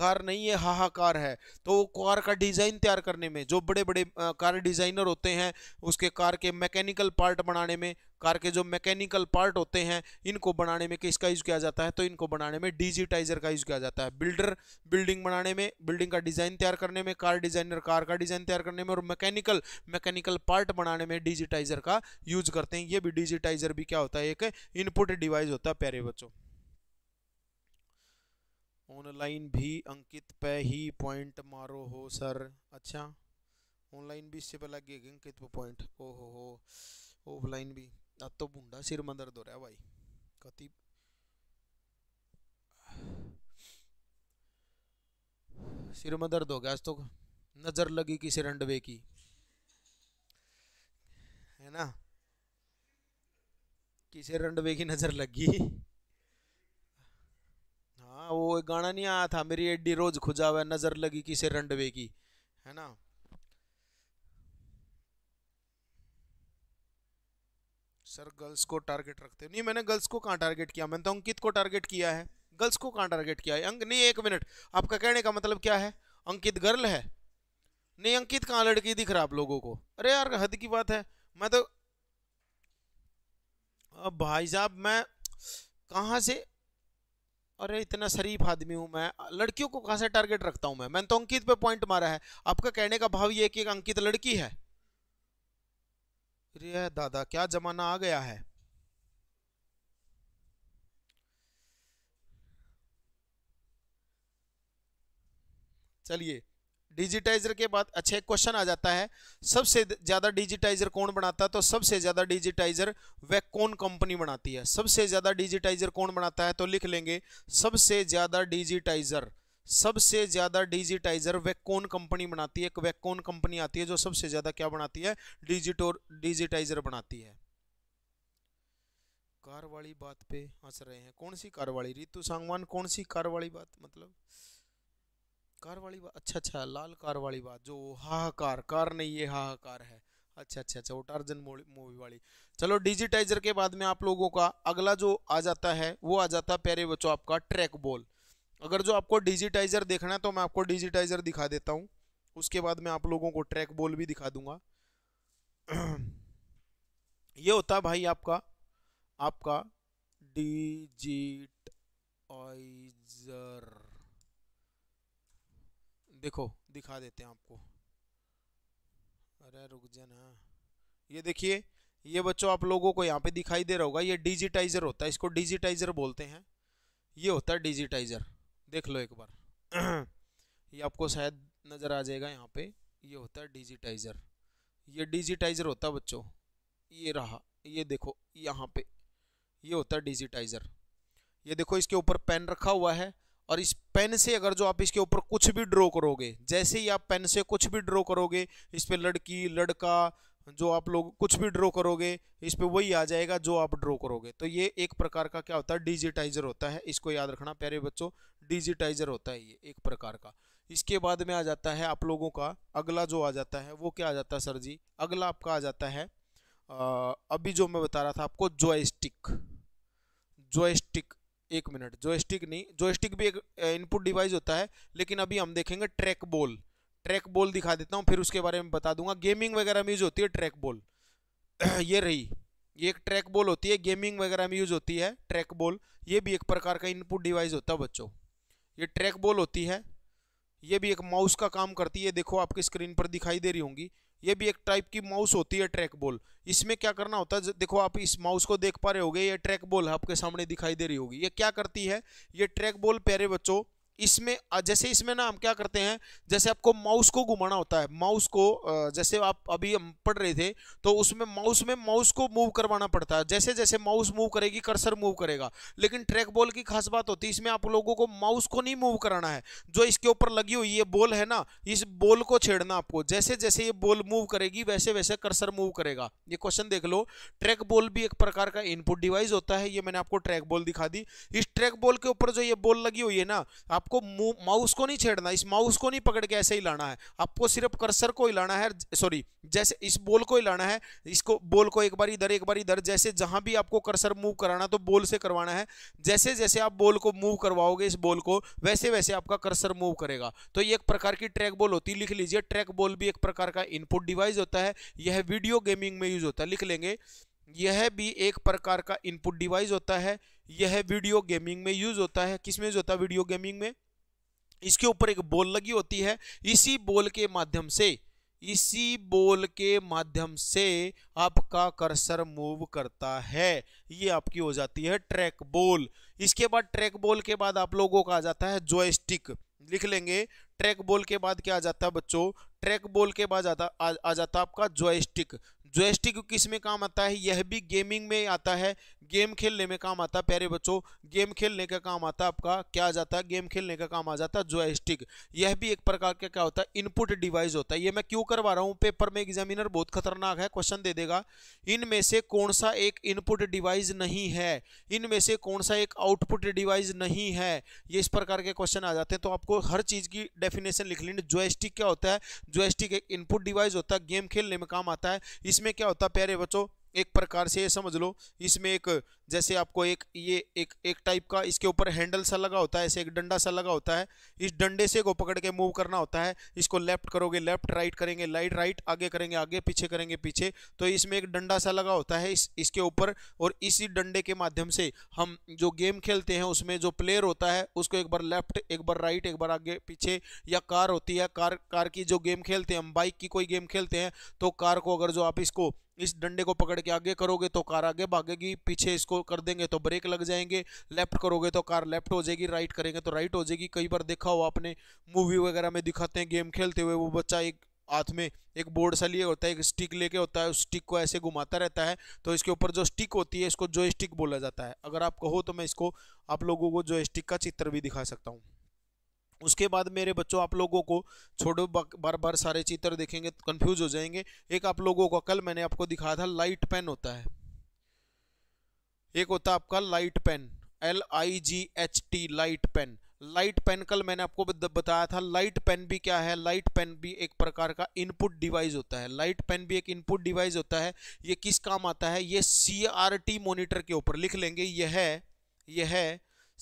कार नहीं है हाहाकार है तो वो कार का डिज़ाइन तैयार करने में जो बड़े बड़े कार डिज़ाइनर होते हैं उसके कार के मैकेनिकल पार्ट बनाने में कार के जो मैकेनिकल पार्ट होते हैं इनको बनाने में किसका यूज़ किया जाता है तो इनको बनाने में डिजिटाइजर का यूज़ किया जाता है बिल्डर बिल्डिंग बनाने में बिल्डिंग का डिज़ाइन तैयार करने में कार डिज़ाइनर कार का डिज़ाइन तैयार करने में और मैकेनिकल मैकेनिकल पार्ट बनाने में डिजिटाइजर का यूज़ करते हैं ये भी डिजिटाइजर भी क्या होता है एक इनपुट डिवाइस होता है प्यारे बच्चों ऑनलाइन भी अंकित पे ही पॉइंट मारो हो सर अच्छा ऑनलाइन भी इससे पहले लगे अंकित पे पॉइंट ओ हो हो ऑफलाइन भी अब तो बूढ़ा सिर में दर्द हो रहा है भाई कति सिर में दर्द हो गया आज तो नजर लगी किसी रंडवे की है ना किसी रंडवे की नजर लगी वो गाना नहीं आया था मेरी एड्डी रोज खुजा हुआ नजर लगी किसे रंडवे की है ना सर गर्ल्स को टारगेट रखते नहीं मैंने गर्ल्स को कहाँ टारगेट किया मैंने तो अंकित को टारगेट किया है गर्ल्स को कहाँ टारगेट किया है अंक नहीं एक मिनट आपका कहने का मतलब क्या है अंकित गर्ल है नहीं अंकित कहाँ लड़की दिख रहा आप लोगों को अरे यार हद की बात है मैं तो अब भाई साहब मैं कहाँ से अरे इतना शरीफ आदमी हूँ मैं लड़कियों को कहाँ से टारगेट रखता हूँ मैं मैंने तो अंकित पे पॉइंट मारा है आपका कहने का भाव ये कि अंकित लड़की है अरे दादा क्या जमाना आ गया है चलिए डिजिटाइजर के बाद अच्छा एक क्वेश्चन आ जाता है सबसे ज़्यादा डिजिटाइजर कौन बनाता है तो सबसे ज़्यादा डिजिटाइजर वह कौन कंपनी बनाती है सबसे ज़्यादा डिजिटाइजर कौन बनाता है तो लिख लेंगे सबसे ज़्यादा डिजिटाइजर सबसे ज़्यादा डिजिटाइजर वह कौन कंपनी बनाती है वह कौन कंपनी आती है जो सबसे ज़्यादा क्या बनाती है डिजिटो डिजिटाइजर बनाती है कार वाली बात पे हंस रहे हैं कौन सी कार वाली रितु सांगवान कौन सी कार वाली बात मतलब कार वाली बात अच्छा अच्छा लाल कार वाली बात जो हाहाकार कार नहीं ये हाहाकार है अच्छा अच्छा अच्छा वो टार्जन मूवी वाली चलो डिजिटाइजर के बाद में आप लोगों का अगला जो आ जाता है वो आ जाता है प्यारे बच्चों आपका ट्रैक बॉल अगर जो आपको डिजिटाइजर देखना है तो मैं आपको डिजिटाइजर दिखा देता हूँ उसके बाद में आप लोगों को ट्रैक बॉल भी दिखा दूंगा <clears throat> ये होता है भाई आपका आपका डिजिटाइजर देखो दिखा देते हैं आपको अरे रुक जाना ये देखिए ये बच्चों आप लोगों को यहाँ पे दिखाई दे रहा होगा ये डिजिटाइजर होता है इसको डिजिटाइजर बोलते हैं ये होता है डिजिटाइजर देख लो एक बार <clears throat> ये आपको शायद नज़र आ जाएगा यहाँ पे ये होता है डिजिटाइजर ये डिजिटाइजर होता है बच्चों ये रहा ये देखो यहाँ पे ये होता है डिजिटाइजर ये देखो इसके ऊपर पेन रखा हुआ है और इस पेन से अगर जो आप इसके ऊपर कुछ भी ड्रॉ करोगे जैसे ही आप पेन से कुछ भी ड्रॉ करोगे इस पर लड़की लड़का जो आप लोग कुछ भी ड्रॉ करोगे इस पर वही आ जाएगा जो आप ड्रॉ करोगे तो ये एक प्रकार का क्या होता है डिजिटाइजर होता है इसको याद रखना प्यारे बच्चों डिजिटाइजर होता है ये एक प्रकार का इसके बाद में आ जाता है आप लोगों का अगला जो आ जाता है वो क्या आ जाता है सर जी अगला आपका आ जाता है आ, अभी जो मैं बता रहा था आपको जॉयस्टिक जॉयस्टिक एक मिनट जोस्टिक नहीं जोस्टिक भी एक इनपुट डिवाइस होता है लेकिन अभी हम देखेंगे ट्रैक बॉल ट्रैक बॉल दिखा देता हूँ फिर उसके बारे में बता दूंगा गेमिंग वगैरह में यूज होती है ट्रैक बॉल <clears throat> ये रही ये एक ट्रैक बॉल होती है गेमिंग वगैरह में यूज होती है ट्रैक बॉल ये भी एक प्रकार का इनपुट डिवाइस होता है बच्चों ये ट्रैक बॉल होती है ये भी एक माउस का काम करती है देखो आपकी स्क्रीन पर दिखाई दे रही होंगी ये भी एक टाइप की माउस होती है ट्रैक बॉल इसमें क्या करना होता है देखो आप इस माउस को देख पा रहे होगे ये ट्रैक बॉल आपके सामने दिखाई दे रही होगी ये क्या करती है ये ट्रैक बॉल प्यारे बच्चों इसमें जैसे इसमें ना हम क्या करते हैं जैसे आपको माउस को घुमाना होता है माउस को जैसे आप अभी हम पढ़ रहे थे तो उसमें माउस में माउस को मूव करवाना पड़ता है जैसे जैसे माउस मूव करेगी कर्सर मूव करेगा लेकिन ट्रैक बॉल की खास बात होती है इसमें आप लोगों को माउस को नहीं मूव कराना है जो इसके ऊपर लगी हुई ये बॉल है ना इस बॉल को छेड़ना आपको जैसे जैसे ये बॉल मूव करेगी वैसे वैसे कर्सर मूव करेगा ये क्वेश्चन देख लो ट्रैक बॉल भी एक प्रकार का इनपुट डिवाइस होता है ये मैंने आपको ट्रैक बॉल दिखा दी इस ट्रैक बॉल के ऊपर जो ये बॉल लगी हुई है ना आप आपको माउस को नहीं छेड़ना इस माउस को नहीं पकड़ के ऐसे ही लाना है आपको सिर्फ कर्सर को हिलाना है सॉरी जैसे इस बॉल को हिलाना है इसको बॉल को एक बार इधर एक बार इधर जैसे जहां भी आपको कर्सर मूव कराना तो बॉल से करवाना है जैसे जैसे आप बॉल को मूव करवाओगे इस बॉल को वैसे वैसे आपका कर्सर मूव करेगा तो ये एक प्रकार की ट्रैक बॉल होती लिख लीजिए ट्रैक बॉल भी एक प्रकार का इनपुट डिवाइस होता है यह वीडियो गेमिंग में यूज होता है लिख लेंगे यह भी एक प्रकार का इनपुट डिवाइस होता है यह वीडियो गेमिंग में यूज होता है किसमें यूज होता है वीडियो गेमिंग में इसके ऊपर एक बॉल लगी होती है इसी बॉल के माध्यम से इसी बॉल के माध्यम से आपका कर्सर मूव करता है ये आपकी हो जाती है ट्रैक बॉल इसके बाद ट्रैक बॉल के बाद आप लोगों का आ जाता है जॉयस्टिक लिख लेंगे ट्रैक बॉल के बाद क्या आ जाता है बच्चों ट्रैक बॉल के बाद जाता आ, आ जाता आपका जॉयस्टिक जोएस्टिक किस में काम आता है यह भी गेमिंग में आता है गेम खेलने में काम आता है प्यारे बच्चों गेम खेलने का काम आता है आपका क्या आ जाता है गेम खेलने का काम आ जाता है जोएस्टिक यह भी एक प्रकार का क्या होता है इनपुट डिवाइस होता है ये मैं क्यों करवा रहा हूँ पेपर में एग्जामिनर बहुत खतरनाक है क्वेश्चन दे देगा इनमें से कौन सा एक इनपुट डिवाइस नहीं है इनमें से कौन सा एक आउटपुट डिवाइस नहीं है ये इस प्रकार के क्वेश्चन आ जाते हैं तो आपको हर चीज़ की डेफिनेशन लिख लेनी जोएस्टिक क्या होता है जोएस्टिक एक इनपुट डिवाइस होता है गेम खेलने में काम आता है इस इसमें क्या होता है प्यारे बच्चों एक प्रकार से समझ लो इसमें एक जैसे आपको एक ये एक एक टाइप का इसके ऊपर हैंडल सा लगा होता है ऐसे एक डंडा सा लगा होता है इस डंडे से को पकड़ के मूव करना होता है इसको लेफ्ट करोगे लेफ्ट राइट करेंगे लाइट राइट आगे करेंगे आगे पीछे करेंगे पीछे तो इसमें एक डंडा सा लगा होता है इस इसके ऊपर और इसी डंडे के माध्यम से हम जो गेम खेलते हैं उसमें जो प्लेयर होता है उसको एक बार लेफ्ट एक बार राइट एक बार आगे पीछे या कार होती है कार कार की जो गेम खेलते हैं हम बाइक की कोई गेम खेलते हैं तो कार को अगर जो आप इसको इस डंडे को पकड़ के आगे करोगे तो कार आगे भागेगी पीछे इसको कर देंगे तो ब्रेक लग जाएंगे लेफ्ट करोगे तो कार लेफ्ट हो जाएगी राइट करेंगे तो राइट हो जाएगी कई बार देखा हो आपने मूवी वगैरह में दिखाते हैं गेम खेलते हुए वो बच्चा एक हाथ में एक बोर्ड सा लिए होता है एक स्टिक लेके होता है उस स्टिक को ऐसे घुमाता रहता है तो इसके ऊपर जो स्टिक होती है इसको जो स्टिक बोला जाता है अगर आप कहो तो मैं इसको आप लोगों को जो स्टिक का चित्र भी दिखा सकता हूँ उसके बाद मेरे बच्चों आप लोगों को छोड़ो बार बार सारे चित्र देखेंगे कन्फ्यूज हो जाएंगे एक आप लोगों का कल मैंने आपको दिखाया था लाइट पेन होता है एक होता आपका light pen L I G H T light pen light pen कल मैंने आपको बताया था लाइट पेन भी क्या है लाइट पेन भी एक प्रकार का इनपुट डिवाइस होता है लाइट पेन भी एक इनपुट डिवाइस होता है ये किस काम आता है ये सी आर टी मोनिटर के ऊपर लिख लेंगे यह यह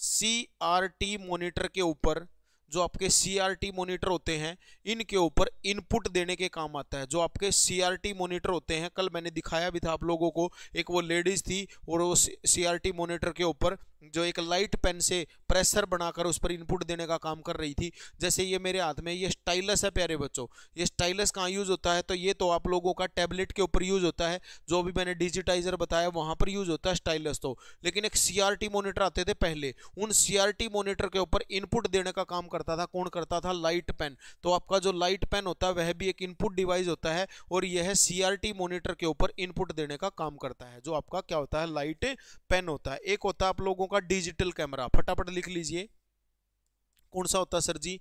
सी आर टी मोनिटर के ऊपर जो आपके सी मॉनिटर होते हैं इनके ऊपर इनपुट देने के काम आता है जो आपके सी मॉनिटर होते हैं कल मैंने दिखाया भी था आप लोगों को एक वो लेडीज़ थी और वो सी मॉनिटर के ऊपर जो एक लाइट पेन से प्रेशर बनाकर उस पर इनपुट देने का काम कर रही थी जैसे ये मेरे हाथ में ये स्टाइलस है प्यारे बच्चों ये स्टाइलस कहाँ यूज़ होता है तो ये तो आप लोगों का टैबलेट के ऊपर यूज़ होता है जो भी मैंने डिजिटाइजर बताया वहाँ पर यूज़ होता है स्टाइलस तो लेकिन एक सी मोनीटर आते थे पहले उन सी मॉनिटर के ऊपर इनपुट देने का काम करता था कौन करता था लाइट पेन तो आपका जो लाइट पेन होता है वह भी एक इनपुट डिवाइस होता है और यह सी मोनीटर के ऊपर इनपुट देने का काम करता है जो आपका क्या होता है लाइट पेन होता है एक होता है आप लोगों होगा डिजिटल कैमरा फटाफट लिख लीजिए कौन सा होता है सर जी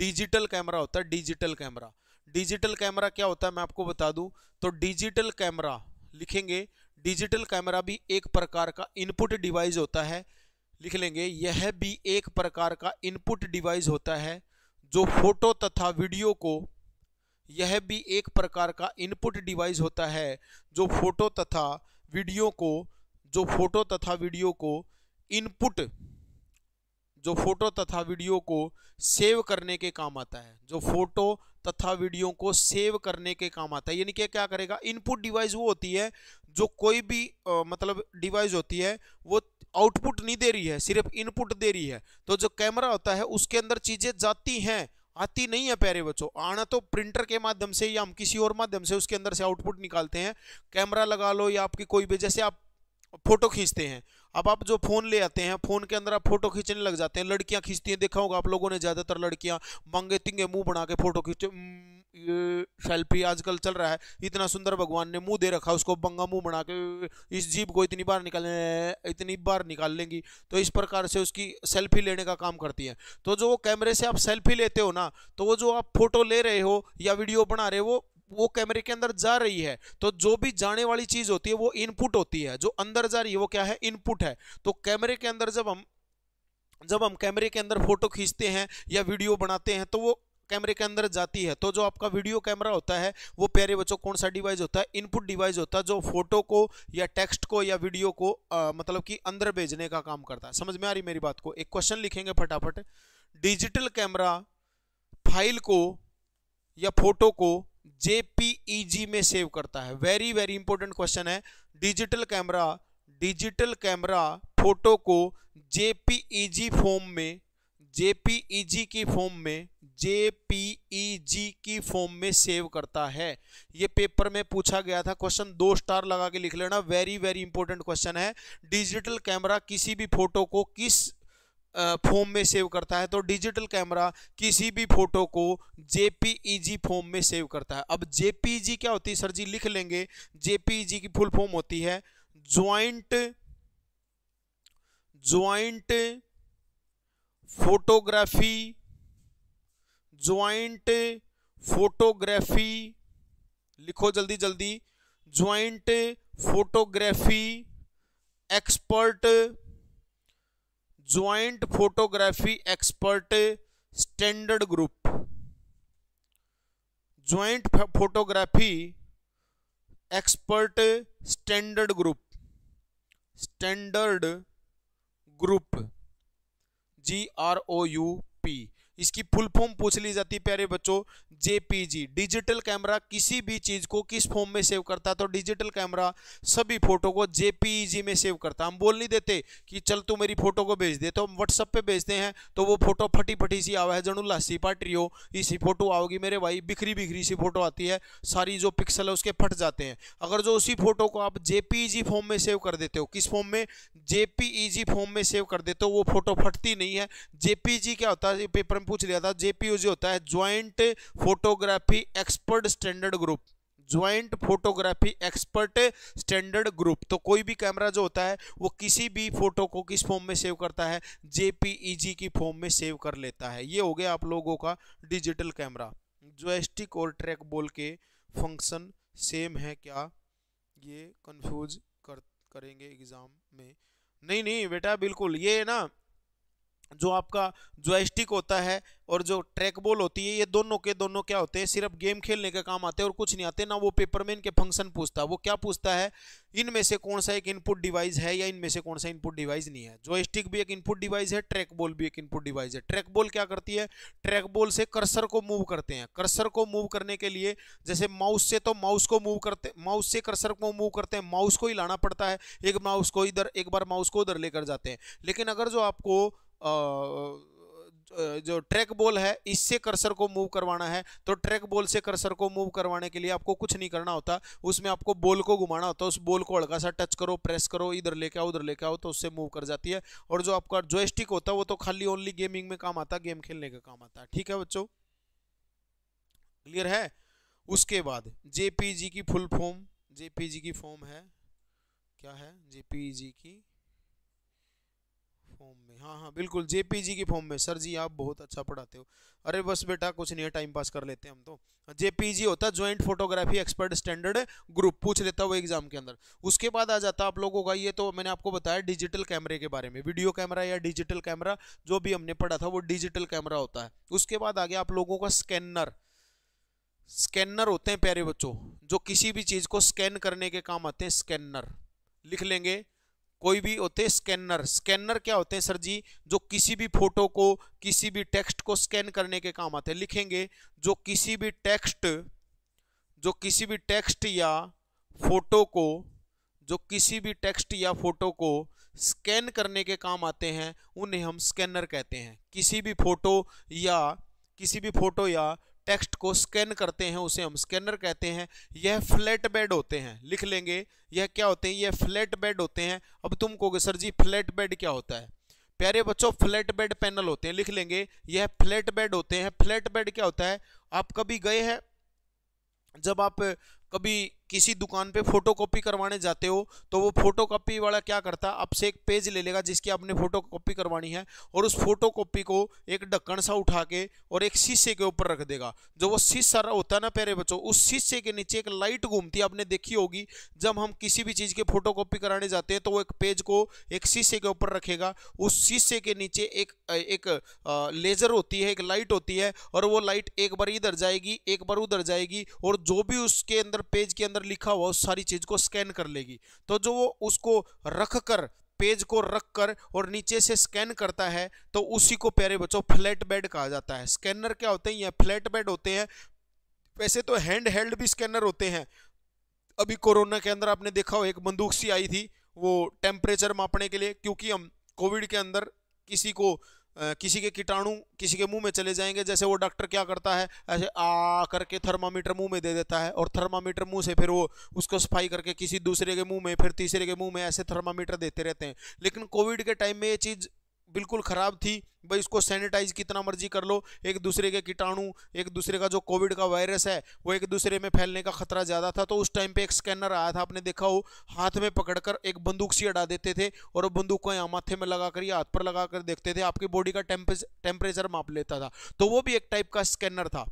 डिजिटल कैमरा होता है डिजिटल कैमरा डिजिटल कैमरा क्या होता है मैं आपको बता दूं तो डिजिटल कैमरा लिखेंगे डिजिटल कैमरा भी एक प्रकार का इनपुट डिवाइस होता है लिख लेंगे यह भी एक प्रकार का इनपुट डिवाइस होता है जो फोटो तथा वीडियो को यह भी एक प्रकार का इनपुट डिवाइस होता है जो फोटो तथा वीडियो को जो फोटो तथा वीडियो को इनपुट जो फोटो तथा वीडियो को सेव करने के काम आता है जो फोटो तथा वीडियो को सेव करने के काम आता है यानी कि क्या करेगा इनपुट डिवाइस वो होती है जो कोई भी आ, मतलब डिवाइस होती है वो आउटपुट नहीं दे रही है सिर्फ इनपुट दे रही है तो जो कैमरा होता है उसके अंदर चीज़ें जाती हैं आती नहीं है प्यारे बच्चों आना तो प्रिंटर के माध्यम से या हम किसी और माध्यम से उसके अंदर से आउटपुट निकालते हैं कैमरा लगा लो या आपकी कोई भी जैसे आप फोटो खींचते हैं अब आप जो फ़ोन ले आते हैं फ़ोन के अंदर आप फोटो खींचने लग जाते हैं लड़कियां खींचती हैं देखा होगा आप लोगों ने ज़्यादातर लड़कियां मंगे तिंगे मुंह बना के फोटो खींच ये सेल्फी आजकल चल रहा है इतना सुंदर भगवान ने मुंह दे रखा उसको बंगा मुंह बना के इस जीप को इतनी बार निकाल इतनी बार निकाल लेंगी तो इस प्रकार से उसकी सेल्फी लेने का काम करती है तो जो वो कैमरे से आप सेल्फी लेते हो ना तो वो जो आप फोटो ले रहे हो या वीडियो बना रहे हो वो कैमरे के अंदर जा रही है तो जो भी जाने वाली चीज़ होती है वो इनपुट होती है जो अंदर जा रही है वो क्या है इनपुट है तो कैमरे के अंदर जब हम जब हम कैमरे के अंदर फोटो खींचते हैं या वीडियो बनाते हैं तो वो कैमरे के अंदर जाती है तो जो आपका वीडियो कैमरा होता है वो प्यारे बच्चों कौन सा डिवाइस होता है इनपुट डिवाइस होता है जो फोटो को या टेक्स्ट को या वीडियो को आ, मतलब कि अंदर भेजने का काम करता है समझ में आ रही मेरी बात को एक क्वेश्चन लिखेंगे फटाफट डिजिटल कैमरा फाइल को या फोटो को जेपीईजी में सेव करता है वेरी वेरी इंपॉर्टेंट क्वेश्चन है digital camera digital camera photo को जेपीईजी फॉर्म में जेपीईजी की फॉर्म में जेपीईजी की फॉर्म में सेव करता है ये पेपर में पूछा गया था क्वेश्चन दो स्टार लगा के लिख लेना वेरी वेरी इंपॉर्टेंट क्वेश्चन है डिजिटल कैमरा किसी भी फोटो को किस फॉर्म में सेव करता है तो डिजिटल कैमरा किसी भी फोटो को जेपीईजी फॉर्म में सेव करता है अब जेपीईजी क्या होती है सर जी लिख लेंगे जेपीईजी की फुल फॉर्म होती है joint joint photography joint photography लिखो जल्दी जल्दी joint photography expert joint photography expert standard group joint photography expert standard group standard group G R O U P इसकी फुल फॉर्म पूछ ली जाती है प्यारे बच्चों जेपीजी डिजिटल कैमरा किसी भी चीज़ को किस फॉर्म में सेव करता है तो डिजिटल कैमरा सभी फोटो को जेपीजी में सेव करता हम बोल नहीं देते कि चल तू मेरी फोटो को भेज दे तो हम व्हाट्सअप पे भेजते हैं तो वो फोटो फटी फटी सी आवा है जनू लस्सी पाटरी हो इसी फोटो आओगी मेरे भाई बिखरी बिखरी सी फोटो आती है सारी जो पिक्सल है उसके फट जाते हैं अगर जो उसी फोटो को आप जेपीजी फॉर्म में सेव कर देते हो किस फॉर्म में जेपीजी फॉर्म में सेव कर देते हो वो फोटो फटती नहीं है जेपीजी क्या होता है पेपर में पूछ लिया था जेपीयू जो होता है joint photography expert standard group joint photography expert standard group तो कोई भी कैमरा जो होता है वो किसी भी फोटो को किस फॉर्म में सेव करता है जेपीईजी की फॉर्म में सेव कर लेता है ये हो गया आप लोगों का डिजिटल कैमरा जोस्टिक और ट्रैक बोल के फंक्शन सेम है क्या ये कंफ्यूज कर करेंगे एग्ज़ाम में नहीं नहीं बेटा बिल्कुल ये ना जो आपका जॉयस्टिक होता है और जो ट्रैक बॉल होती है ये दोनों के दोनों क्या होते हैं सिर्फ गेम खेलने के काम आते हैं और कुछ नहीं आते ना वो पेपर में इनके फंक्शन पूछता है वो क्या पूछता है इनमें से कौन सा एक इनपुट डिवाइस है या इनमें से कौन सा इनपुट डिवाइस नहीं है जॉयस्टिक भी एक इनपुट डिवाइस है ट्रैक बॉल भी एक इनपुट डिवाइस है ट्रैक बॉल क्या करती है ट्रैक बॉल से कर्सर को मूव करते हैं कर्सर को मूव करने के लिए जैसे माउस से तो माउस को मूव करते माउस से कर्सर को मूव करते हैं माउस को ही लाना पड़ता है एक माउस को इधर एक बार माउस को उधर लेकर जाते हैं लेकिन अगर जो आपको जो ट्रैक बॉल है इससे कर्सर को मूव करवाना है तो ट्रैक बॉल से कर्सर को मूव करवाने के लिए आपको कुछ नहीं करना होता उसमें आपको बॉल को घुमाना होता है उस बॉल को हल्का सा टच करो प्रेस करो इधर लेके आओ उधर लेके आओ तो उससे मूव कर जाती है और जो आपका जॉयस्टिक होता है वो तो खाली ओनली गेमिंग में काम आता है गेम खेलने का काम आता है ठीक है बच्चों क्लियर है उसके बाद जेपीजी की फुल फॉर्म जेपीजी की फॉर्म है क्या है जेपीजी की फॉर्म में हाँ हाँ बिल्कुल जेपीजी की फॉर्म में सर जी आप बहुत अच्छा पढ़ाते हो अरे बस बेटा कुछ नहीं है टाइम पास कर लेते हैं हम तो जेपीजी होता है joint photography expert standard group पूछ लेता वो एग्जाम के अंदर उसके बाद आ जाता आप लोगों का ये तो मैंने आपको बताया डिजिटल कैमरे के बारे में वीडियो कैमरा या डिजिटल कैमरा जो भी हमने पढ़ा था वो डिजिटल कैमरा होता है उसके बाद आ गया आप लोगों का स्कैनर स्कैनर होते हैं प्यारे बच्चों जो किसी भी चीज़ को स्कैन करने के काम आते हैं स्कैनर लिख लेंगे कोई भी होते स्कैनर स्कैनर क्या होते हैं सर जी जो किसी भी फोटो को किसी भी टेक्स्ट को स्कैन करने के काम आते हैं लिखेंगे जो किसी भी टेक्स्ट जो किसी भी टेक्स्ट या फोटो को जो किसी भी टेक्स्ट या फोटो को स्कैन करने के काम आते हैं उन्हें हम स्कैनर कहते हैं किसी भी फोटो या किसी भी फोटो या टेक्स्ट को स्कैन करते हैं उसे हम स्कैनर कहते हैं यह फ्लैट बेड होते हैं लिख लेंगे यह क्या होते हैं यह फ्लैट बेड होते हैं अब तुम कहोगे सर जी फ्लैट बेड क्या होता है प्यारे बच्चों फ्लैट बेड पैनल होते हैं लिख लेंगे यह फ्लैट बेड होते हैं फ्लैट बेड क्या होता है आप कभी गए हैं जब आप कभी किसी दुकान पे फोटोकॉपी करवाने जाते हो तो वो फोटोकॉपी वाला क्या करता है आपसे एक पेज ले लेगा जिसकी आपने फोटोकॉपी करवानी है और उस फोटोकॉपी को एक ढक्कन सा उठा के और एक शीशे के ऊपर रख देगा जो वो शीशा होता है ना प्यारे बच्चों उस शीशे के नीचे एक लाइट घूमती है आपने देखी होगी जब हम किसी भी चीज़ की कॉपी कराने जाते हैं तो वो एक पेज को एक शीशे के ऊपर रखेगा उस शीशे के नीचे एक एक लेज़र होती है एक लाइट होती है और वो लाइट एक बार इधर जाएगी एक बार उधर जाएगी और जो भी उसके अंदर पेज के अंदर अंदर लिखा हुआ उस सारी चीज़ को स्कैन कर लेगी तो जो वो उसको रख कर पेज को रख कर और नीचे से स्कैन करता है तो उसी को प्यारे बच्चों फ्लैट बेड कहा जाता है स्कैनर क्या होते हैं ये फ्लैट बेड होते हैं वैसे तो हैंड हेल्ड भी स्कैनर होते हैं अभी कोरोना के अंदर आपने देखा हो एक बंदूक सी आई थी वो टेम्परेचर मापने के लिए क्योंकि हम कोविड के अंदर किसी को किसी के कीटाणु किसी के मुंह में चले जाएंगे जैसे वो डॉक्टर क्या करता है ऐसे आ करके थर्मामीटर मुंह में दे देता है और थर्मामीटर मुंह से फिर वो उसको सफाई करके किसी दूसरे के मुंह में फिर तीसरे के मुंह में ऐसे थर्मामीटर देते रहते हैं लेकिन कोविड के टाइम में ये चीज़ बिल्कुल ख़राब थी भाई इसको सैनिटाइज कितना मर्जी कर लो एक दूसरे के कीटाणु एक दूसरे का जो कोविड का वायरस है वो एक दूसरे में फैलने का खतरा ज़्यादा था तो उस टाइम पे एक स्कैनर आया था आपने देखा हो हाथ में पकड़कर एक बंदूक सी अड़ा देते थे और बंदूक को यहाँ माथे में लगा कर या हाथ पर लगा कर देखते थे आपकी बॉडी का टेम्परेचर माप लेता था तो वो भी एक टाइप का स्कैनर था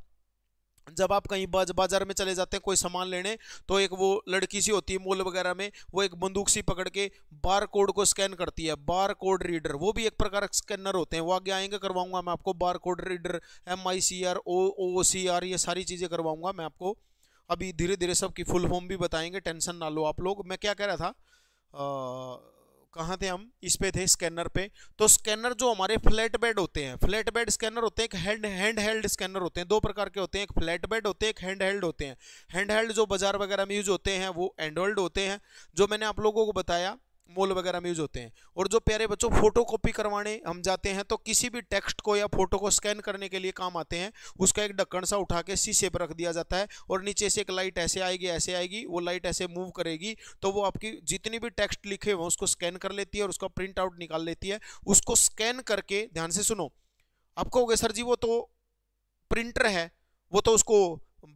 जब आप कहीं बाज, बाजार में चले जाते हैं कोई सामान लेने तो एक वो लड़की सी होती है मॉल वगैरह में वो एक बंदूक सी पकड़ के बार कोड को स्कैन करती है बार कोड रीडर वो भी एक प्रकार का स्कैनर होते हैं वो आगे आएंगे करवाऊंगा मैं आपको bar code reader M I C R O O C R ये सारी चीज़ें करवाऊंगा मैं आपको अभी धीरे धीरे सबकी फुल फॉर्म भी बताएंगे टेंशन ना लो आप लोग मैं क्या कह रहा था आ, कहाँ थे हम इस पे थे स्कैनर पे तो स्कैनर जो हमारे फ्लैट बेड होते हैं फ्लैट बेड स्कैनर होते हैं एक हैंड हैंड हेल्ड स्कैनर होते हैं दो प्रकार के होते हैं एक फ्लैट बेड होते हैं एक हैंड हेल्ड होते हैं हैंड हेल्ड जो बाजार वगैरह में यूज होते हैं वो एंड होते हैं जो मैंने आप लोगों को बताया मोल वगैरह में यूज होते हैं और जो प्यारे बच्चों फोटो कॉपी करवाने हम जाते हैं तो किसी भी टेक्स्ट को या फोटो को स्कैन करने के लिए काम आते हैं उसका एक ढक्कन सा उठा के शीशे पर रख दिया जाता है और नीचे से एक लाइट ऐसे आएगी ऐसे आएगी वो लाइट ऐसे मूव करेगी तो वो आपकी जितनी भी टेक्स्ट लिखे हुए उसको स्कैन कर लेती है और उसका प्रिंट आउट निकाल लेती है उसको स्कैन करके ध्यान से सुनो आप कहोगे सर जी वो तो प्रिंटर है वो तो उसको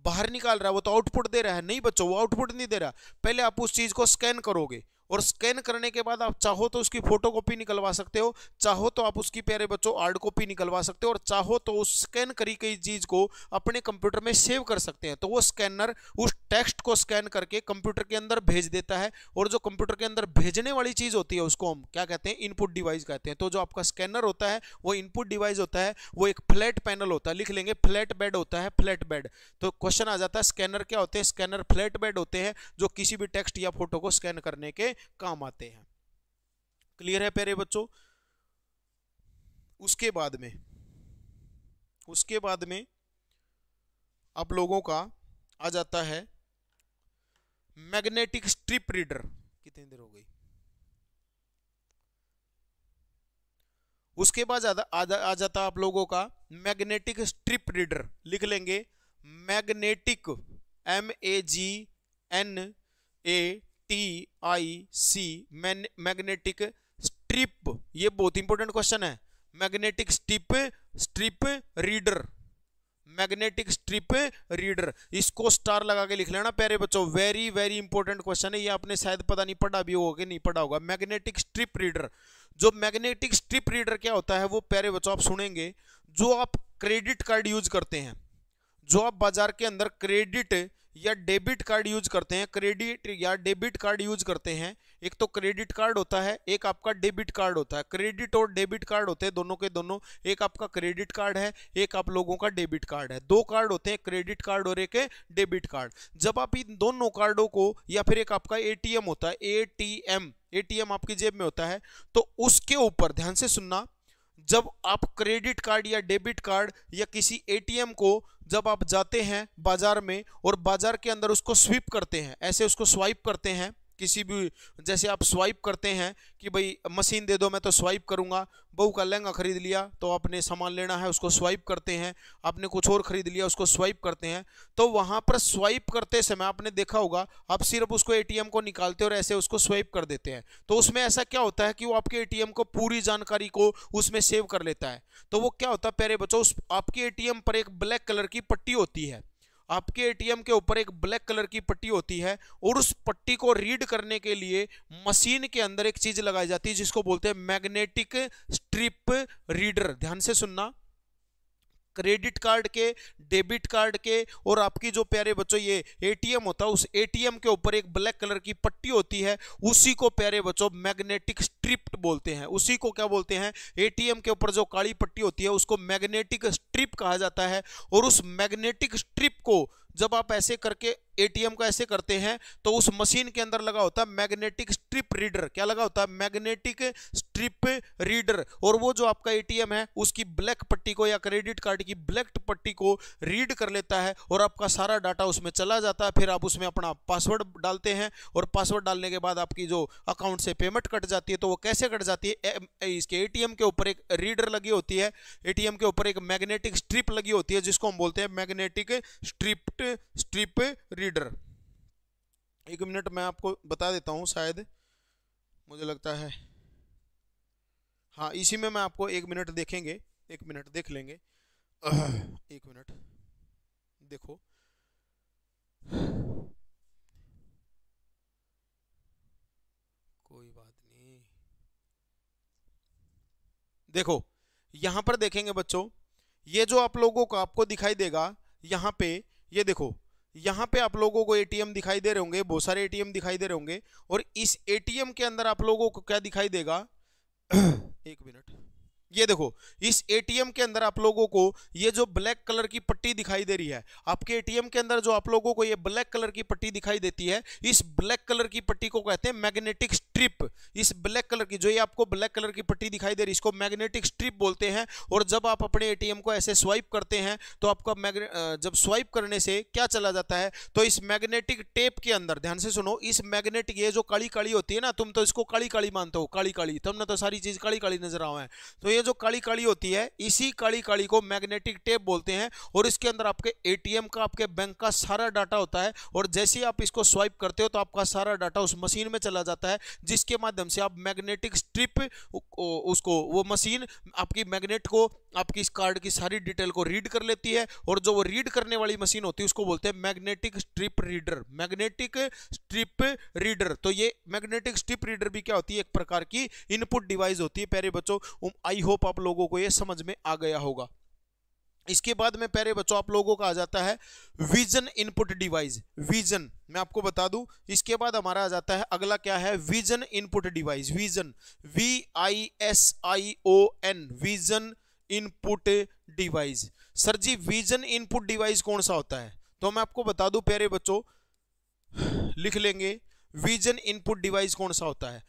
बाहर निकाल रहा है वो तो आउटपुट दे रहा है नहीं बच्चों वो आउटपुट नहीं दे रहा पहले आप उस चीज़ को स्कैन करोगे और स्कैन करने के बाद आप चाहो तो उसकी फोटो कॉपी निकलवा सकते हो चाहो तो आप उसकी प्यारे बच्चों हार्ड कॉपी निकलवा सकते हो और चाहो तो उस स्कैन करी गई चीज़ को अपने कंप्यूटर में सेव कर सकते हैं तो वो स्कैनर उस टेक्स्ट को स्कैन करके कंप्यूटर के अंदर भेज देता है और जो कंप्यूटर के अंदर भेजने वाली चीज़ होती है उसको हम क्या कहते हैं इनपुट डिवाइस कहते हैं तो जो आपका स्कैनर होता है वो इनपुट डिवाइस होता है वो एक फ्लैट पैनल होता है लिख लेंगे फ्लैट बेड होता है फ्लैट बेड तो क्वेश्चन आ जाता है स्कैनर क्या होते हैं स्कैनर फ्लैट बेड होते हैं जो किसी भी टेक्स्ट या फोटो को स्कैन करने के काम आते हैं क्लियर है प्यारे बच्चों उसके बाद में उसके बाद में आप लोगों का आ जाता है मैग्नेटिक स्ट्रिप रीडर कितनी देर हो गई उसके बाद आ, आ जाता आप लोगों का मैग्नेटिक स्ट्रिप रीडर लिख लेंगे magnetic M A G N A T I C magnetic strip ये बहुत इंपॉर्टेंट क्वेश्चन है magnetic strip strip reader magnetic strip reader इसको स्टार लगा के लिख लेना प्यारे बच्चों वेरी वेरी इंपॉर्टेंट क्वेश्चन है ये आपने शायद पता नहीं पढ़ा भी होगा कि नहीं पढ़ा होगा मैग्नेटिक स्ट्रिप रीडर जो मैग्नेटिक स्ट्रिप रीडर क्या होता है वो प्यारे बच्चों आप सुनेंगे जो आप क्रेडिट कार्ड यूज करते हैं जो आप बाजार के अंदर क्रेडिट या डेबिट कार्ड यूज करते हैं क्रेडिट या डेबिट कार्ड यूज करते हैं एक तो क्रेडिट कार्ड होता है एक आपका डेबिट कार्ड होता है क्रेडिट और डेबिट कार्ड होते हैं दोनों के दोनों एक आपका क्रेडिट कार्ड है एक आप लोगों का डेबिट कार्ड है दो कार्ड होते हैं क्रेडिट कार्ड और एक डेबिट कार्ड जब आप इन दोनों कार्डों को या फिर एक आपका ए होता है ए एटीएम आपकी जेब में होता है तो उसके ऊपर ध्यान से सुनना जब आप क्रेडिट कार्ड या डेबिट कार्ड या किसी एटीएम को जब आप जाते हैं बाजार में और बाजार के अंदर उसको स्वीप करते हैं ऐसे उसको स्वाइप करते हैं किसी भी जैसे आप स्वाइप करते हैं कि भाई मशीन दे दो मैं तो स्वाइप करूंगा बहू का लहंगा ख़रीद लिया तो आपने सामान लेना है उसको स्वाइप करते हैं आपने कुछ और ख़रीद लिया उसको स्वाइप करते हैं तो वहां पर स्वाइप करते समय आपने देखा होगा आप सिर्फ उसको एटीएम को निकालते और ऐसे उसको स्वाइप कर देते हैं तो उसमें ऐसा क्या होता है कि वो आपके एटीएम को पूरी जानकारी को उसमें सेव कर लेता है तो वो क्या होता है प्यारे बच्चों उस आपके ए पर एक ब्लैक कलर की पट्टी होती है आपके एटीएम के ऊपर एक ब्लैक कलर की पट्टी होती है और उस पट्टी को रीड करने के लिए मशीन के अंदर एक चीज लगाई जाती है जिसको बोलते हैं मैग्नेटिक स्ट्रिप रीडर ध्यान से सुनना क्रेडिट कार्ड के डेबिट कार्ड के और आपकी जो प्यारे बच्चों ये एटीएम होता है उस एटीएम के ऊपर एक ब्लैक कलर की पट्टी होती है उसी को प्यारे बच्चों मैग्नेटिक स्ट्रिप बोलते हैं उसी को क्या बोलते हैं एटीएम के ऊपर जो काली पट्टी होती है उसको मैग्नेटिक स्ट्रिप कहा जाता है और उस मैग्नेटिक स्ट्रिप को जब आप ऐसे करके एटीएम का ऐसे करते हैं तो उस मशीन के अंदर लगा होता है मैग्नेटिक स्ट्रिप रीडर क्या लगा होता है मैग्नेटिक स्ट्रिप रीडर और वो जो आपका एटीएम है उसकी ब्लैक पट्टी को या क्रेडिट कार्ड की ब्लैक पट्टी को रीड कर लेता है और आपका सारा डाटा उसमें चला जाता है फिर आप उसमें अपना पासवर्ड डालते हैं और पासवर्ड डालने के बाद आपकी जो अकाउंट से पेमेंट कट जाती है तो वो कैसे कट जाती है इसके ए के ऊपर एक रीडर लगी होती है ए के ऊपर एक मैग्नेटिक स्ट्रिप लगी होती है जिसको हम बोलते हैं मैग्नेटिक स्ट्रिप्ट स्ट्रिप रीडर एक मिनट मैं आपको बता देता हूँ शायद मुझे लगता है हाँ इसी में मैं आपको एक मिनट देखेंगे एक मिनट देख लेंगे <clears throat> एक मिनट देखो कोई बात नहीं देखो यहां पर देखेंगे बच्चों ये जो आप लोगों को आपको दिखाई देगा यहां पे ये देखो यहाँ पे आप लोगों को एटीएम दिखाई दे रहे होंगे बहुत सारे एटीएम दिखाई दे रहे होंगे और इस एटीएम के अंदर आप लोगों को क्या दिखाई देगा <clears throat> एक मिनट ये देखो इस एटीएम के अंदर आप लोगों को ये जो ब्लैक कलर की पट्टी दिखाई दे रही है आपके एटीएम के अंदर जो आप लोगों को ये ब्लैक कलर की पट्टी दिखाई देती है इस ब्लैक कलर की पट्टी को कहते हैं मैग्नेटिक स्ट्रिप इस ब्लैक कलर की जो ये आपको ब्लैक कलर की पट्टी दिखाई दे रही है इसको मैग्नेटिक स्ट्रिप बोलते हैं और जब आप अपने ए को ऐसे स्वाइप करते हैं तो आपका जब स्वाइप करने से क्या चला जाता है तो इस मैग्नेटिक टेप के अंदर ध्यान से सुनो इस मैग्नेटिक ये जो काली काली होती है ना तुम तो इसको काली काली मानते हो काली काली तुमने तो सारी चीज काली काली नजर आवा है तो ये जो काली काली होती है इसी काली काली को मैग्नेटिक टेप बोलते हैं और इसके अंदर आपके एटीएम का आपके बैंक का सारा डाटा होता है और जैसे ही आप इसको स्वाइप करते हो तो आपका सारा डाटा उस मशीन में चला जाता है जिसके माध्यम से आप मैग्नेटिक स्ट्रिप उसको वो मशीन आपकी मैग्नेट को आपकी इस कार्ड की सारी डिटेल को रीड कर लेती है और जो वो रीड करने वाली मशीन होती है उसको बोलते हैं magnetic strip reader magnetic strip reader तो ये मैग्नेटिक स्ट्रिप रीडर भी क्या होती है एक प्रकार की इनपुट डिवाइस होती है प्यारे बच्चों आई होप होप आप लोगों को ये समझ में आ गया होगा इसके बाद में पहले बच्चों आप लोगों का आ जाता है विजन इनपुट डिवाइस विजन मैं आपको बता दूं इसके बाद हमारा आ जाता है अगला क्या है vision input device vision V I S I O N vision input device sir ji vision input device कौन सा होता है तो मैं आपको बता दूं प्यारे बच्चों लिख लेंगे विजन इनपुट डिवाइस कौन सा होता है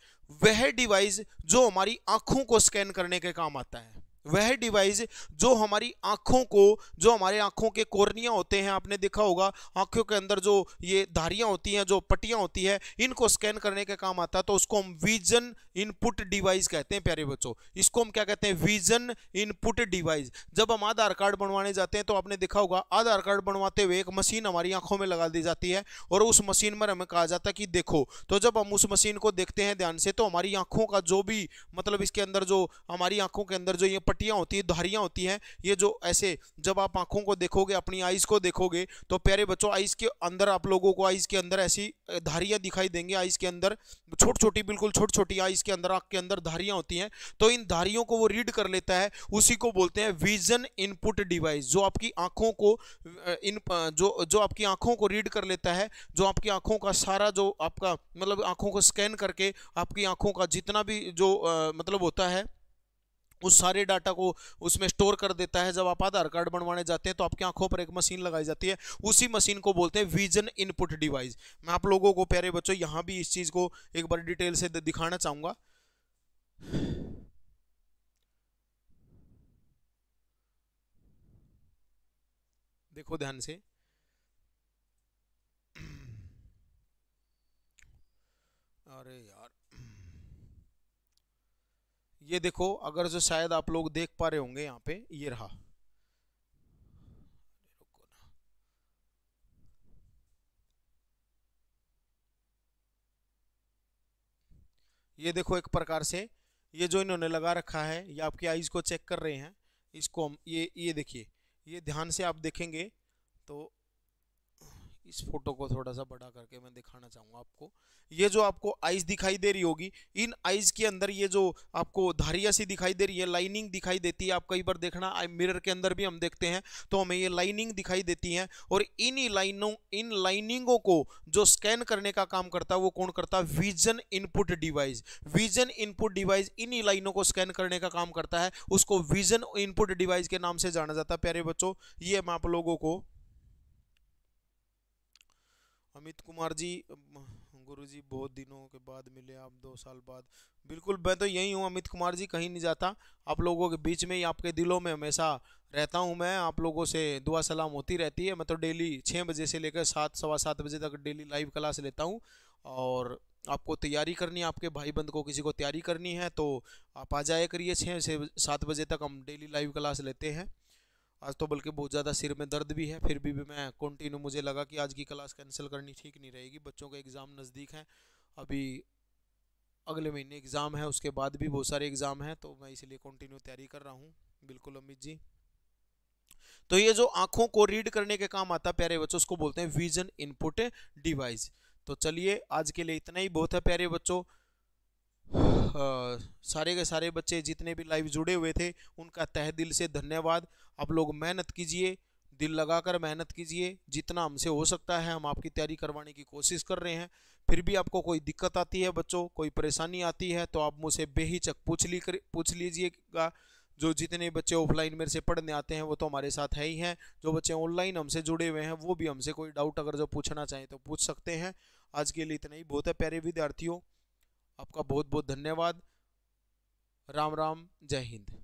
वह डिवाइस जो हमारी आंखों को स्कैन करने के काम आता है वह डिवाइस जो हमारी आंखों को जो हमारे आंखों के कोर्निया होते हैं आपने देखा होगा आंखों के अंदर जो ये धारियां होती हैं जो पट्टियां होती है इनको स्कैन करने के काम आता है तो उसको हम विजन इनपुट डिवाइस कहते हैं प्यारे बच्चों इसको हम क्या कहते हैं विजन इनपुट डिवाइस जब हम आधार कार्ड बनवाने जाते हैं तो आपने देखा होगा आधार कार्ड बनवाते हुए एक मशीन हमारी आंखों में लगा दी जाती है और उस मशीन पर हमें कहा जाता है कि देखो तो जब हम उस मशीन को देखते हैं ध्यान से तो हमारी आंखों का जो भी मतलब इसके अंदर जो हमारी आंखों के अंदर जो ये पट्टियाँ होती है धारियाँ होती हैं ये जो ऐसे जब आप आँखों को देखोगे अपनी आइज़ को देखोगे तो प्यारे बच्चों आइज़ के अंदर आप लोगों को आइज़ के अंदर ऐसी धारियाँ दिखाई देंगी आइज़ के अंदर छोटी छोटी बिल्कुल छोटी छोटी आइज़ के अंदर आँख के अंदर धारियाँ होती हैं तो इन धारियों को वो रीड कर लेता है उसी को बोलते हैं विजन इनपुट डिवाइस जो आपकी आँखों को इन जो जो आपकी आँखों को रीड कर लेता है जो आपकी आँखों का सारा जो आपका मतलब आँखों को स्कैन करके आपकी आँखों का जितना भी जो आ, मतलब होता है उस सारे डाटा को उसमें स्टोर कर देता है जब आप आधार कार्ड बनवाने जाते हैं तो आपकी आंखों पर एक मशीन लगाई जाती है उसी मशीन को बोलते हैं विजन इनपुट डिवाइस मैं आप लोगों को प्यारे बच्चों यहाँ भी इस चीज़ को एक बार डिटेल से दिखाना चाहूंगा देखो ध्यान से <clears throat> अरे यार ये देखो अगर जो शायद आप लोग देख पा रहे होंगे यहाँ पे ये रहा ये देखो एक प्रकार से ये जो इन्होंने लगा रखा है ये आपकी आईज को चेक कर रहे हैं इसको हम ये ये देखिए ये ध्यान से आप देखेंगे तो इस फोटो को थोड़ा सा बड़ा करके मैं दिखाना चाहूँगा आपको ये जो आपको आइज दिखाई दे रही होगी इन आइज के अंदर ये जो आपको धारिया सी दिखाई दे रही है लाइनिंग दिखाई देती है आप कई बार देखना मिरर के अंदर भी हम देखते हैं तो हमें ये लाइनिंग दिखाई देती है और इन लाइनों इन लाइनिंगों को जो स्कैन करने का काम करता है वो कौन करता है vision input device vision input device इन लाइनों को स्कैन करने का काम करता है उसको विजन इनपुट डिवाइस के नाम से जाना जाता है प्यारे बच्चों ये मैं आप लोगों को अमित कुमार जी गुरु जी बहुत दिनों के बाद मिले आप दो साल बाद बिल्कुल मैं तो यही हूँ अमित कुमार जी कहीं नहीं जाता आप लोगों के बीच में ही आपके दिलों में हमेशा रहता हूँ मैं आप लोगों से दुआ सलाम होती रहती है मैं तो डेली छः बजे से लेकर सात सवा सात बजे तक डेली लाइव क्लास लेता हूँ और आपको तैयारी करनी है आपके भाई बंद को किसी को तैयारी करनी है तो आप आ जाया करिए छः से सात बजे तक हम डेली लाइव क्लास लेते हैं आज तो बल्कि बहुत ज़्यादा सिर में दर्द भी है फिर भी, भी मैं कंटिन्यू मुझे लगा कि आज की क्लास कैंसिल करनी ठीक नहीं रहेगी बच्चों का एग्ज़ाम नज़दीक है अभी अगले महीने एग्ज़ाम है उसके बाद भी बहुत सारे एग्ज़ाम हैं तो मैं इसलिए कंटिन्यू तैयारी कर रहा हूँ बिल्कुल अमित जी तो ये जो आँखों को रीड करने के काम आता है प्यारे बच्चों उसको बोलते हैं विजन इनपुट डिवाइस तो चलिए आज के लिए इतना ही बहुत है प्यारे बच्चों सारे के सारे बच्चे जितने भी लाइव जुड़े हुए थे उनका तह दिल से धन्यवाद आप लोग मेहनत कीजिए दिल लगाकर मेहनत कीजिए जितना हमसे हो सकता है हम आपकी तैयारी करवाने की कोशिश कर रहे हैं फिर भी आपको कोई दिक्कत आती है बच्चों कोई परेशानी आती है तो आप मुझसे बेहिचक पूछ ली कर, पूछ लीजिएगा जो जितने बच्चे ऑफलाइन मेरे से पढ़ने आते हैं वो तो हमारे साथ है ही हैं जो बच्चे ऑनलाइन हमसे जुड़े हुए हैं वो भी हमसे कोई डाउट अगर जो पूछना चाहें तो पूछ सकते हैं आज के लिए इतना ही बहुत है प्यारे विद्यार्थियों आपका बहुत बहुत धन्यवाद राम राम जय हिंद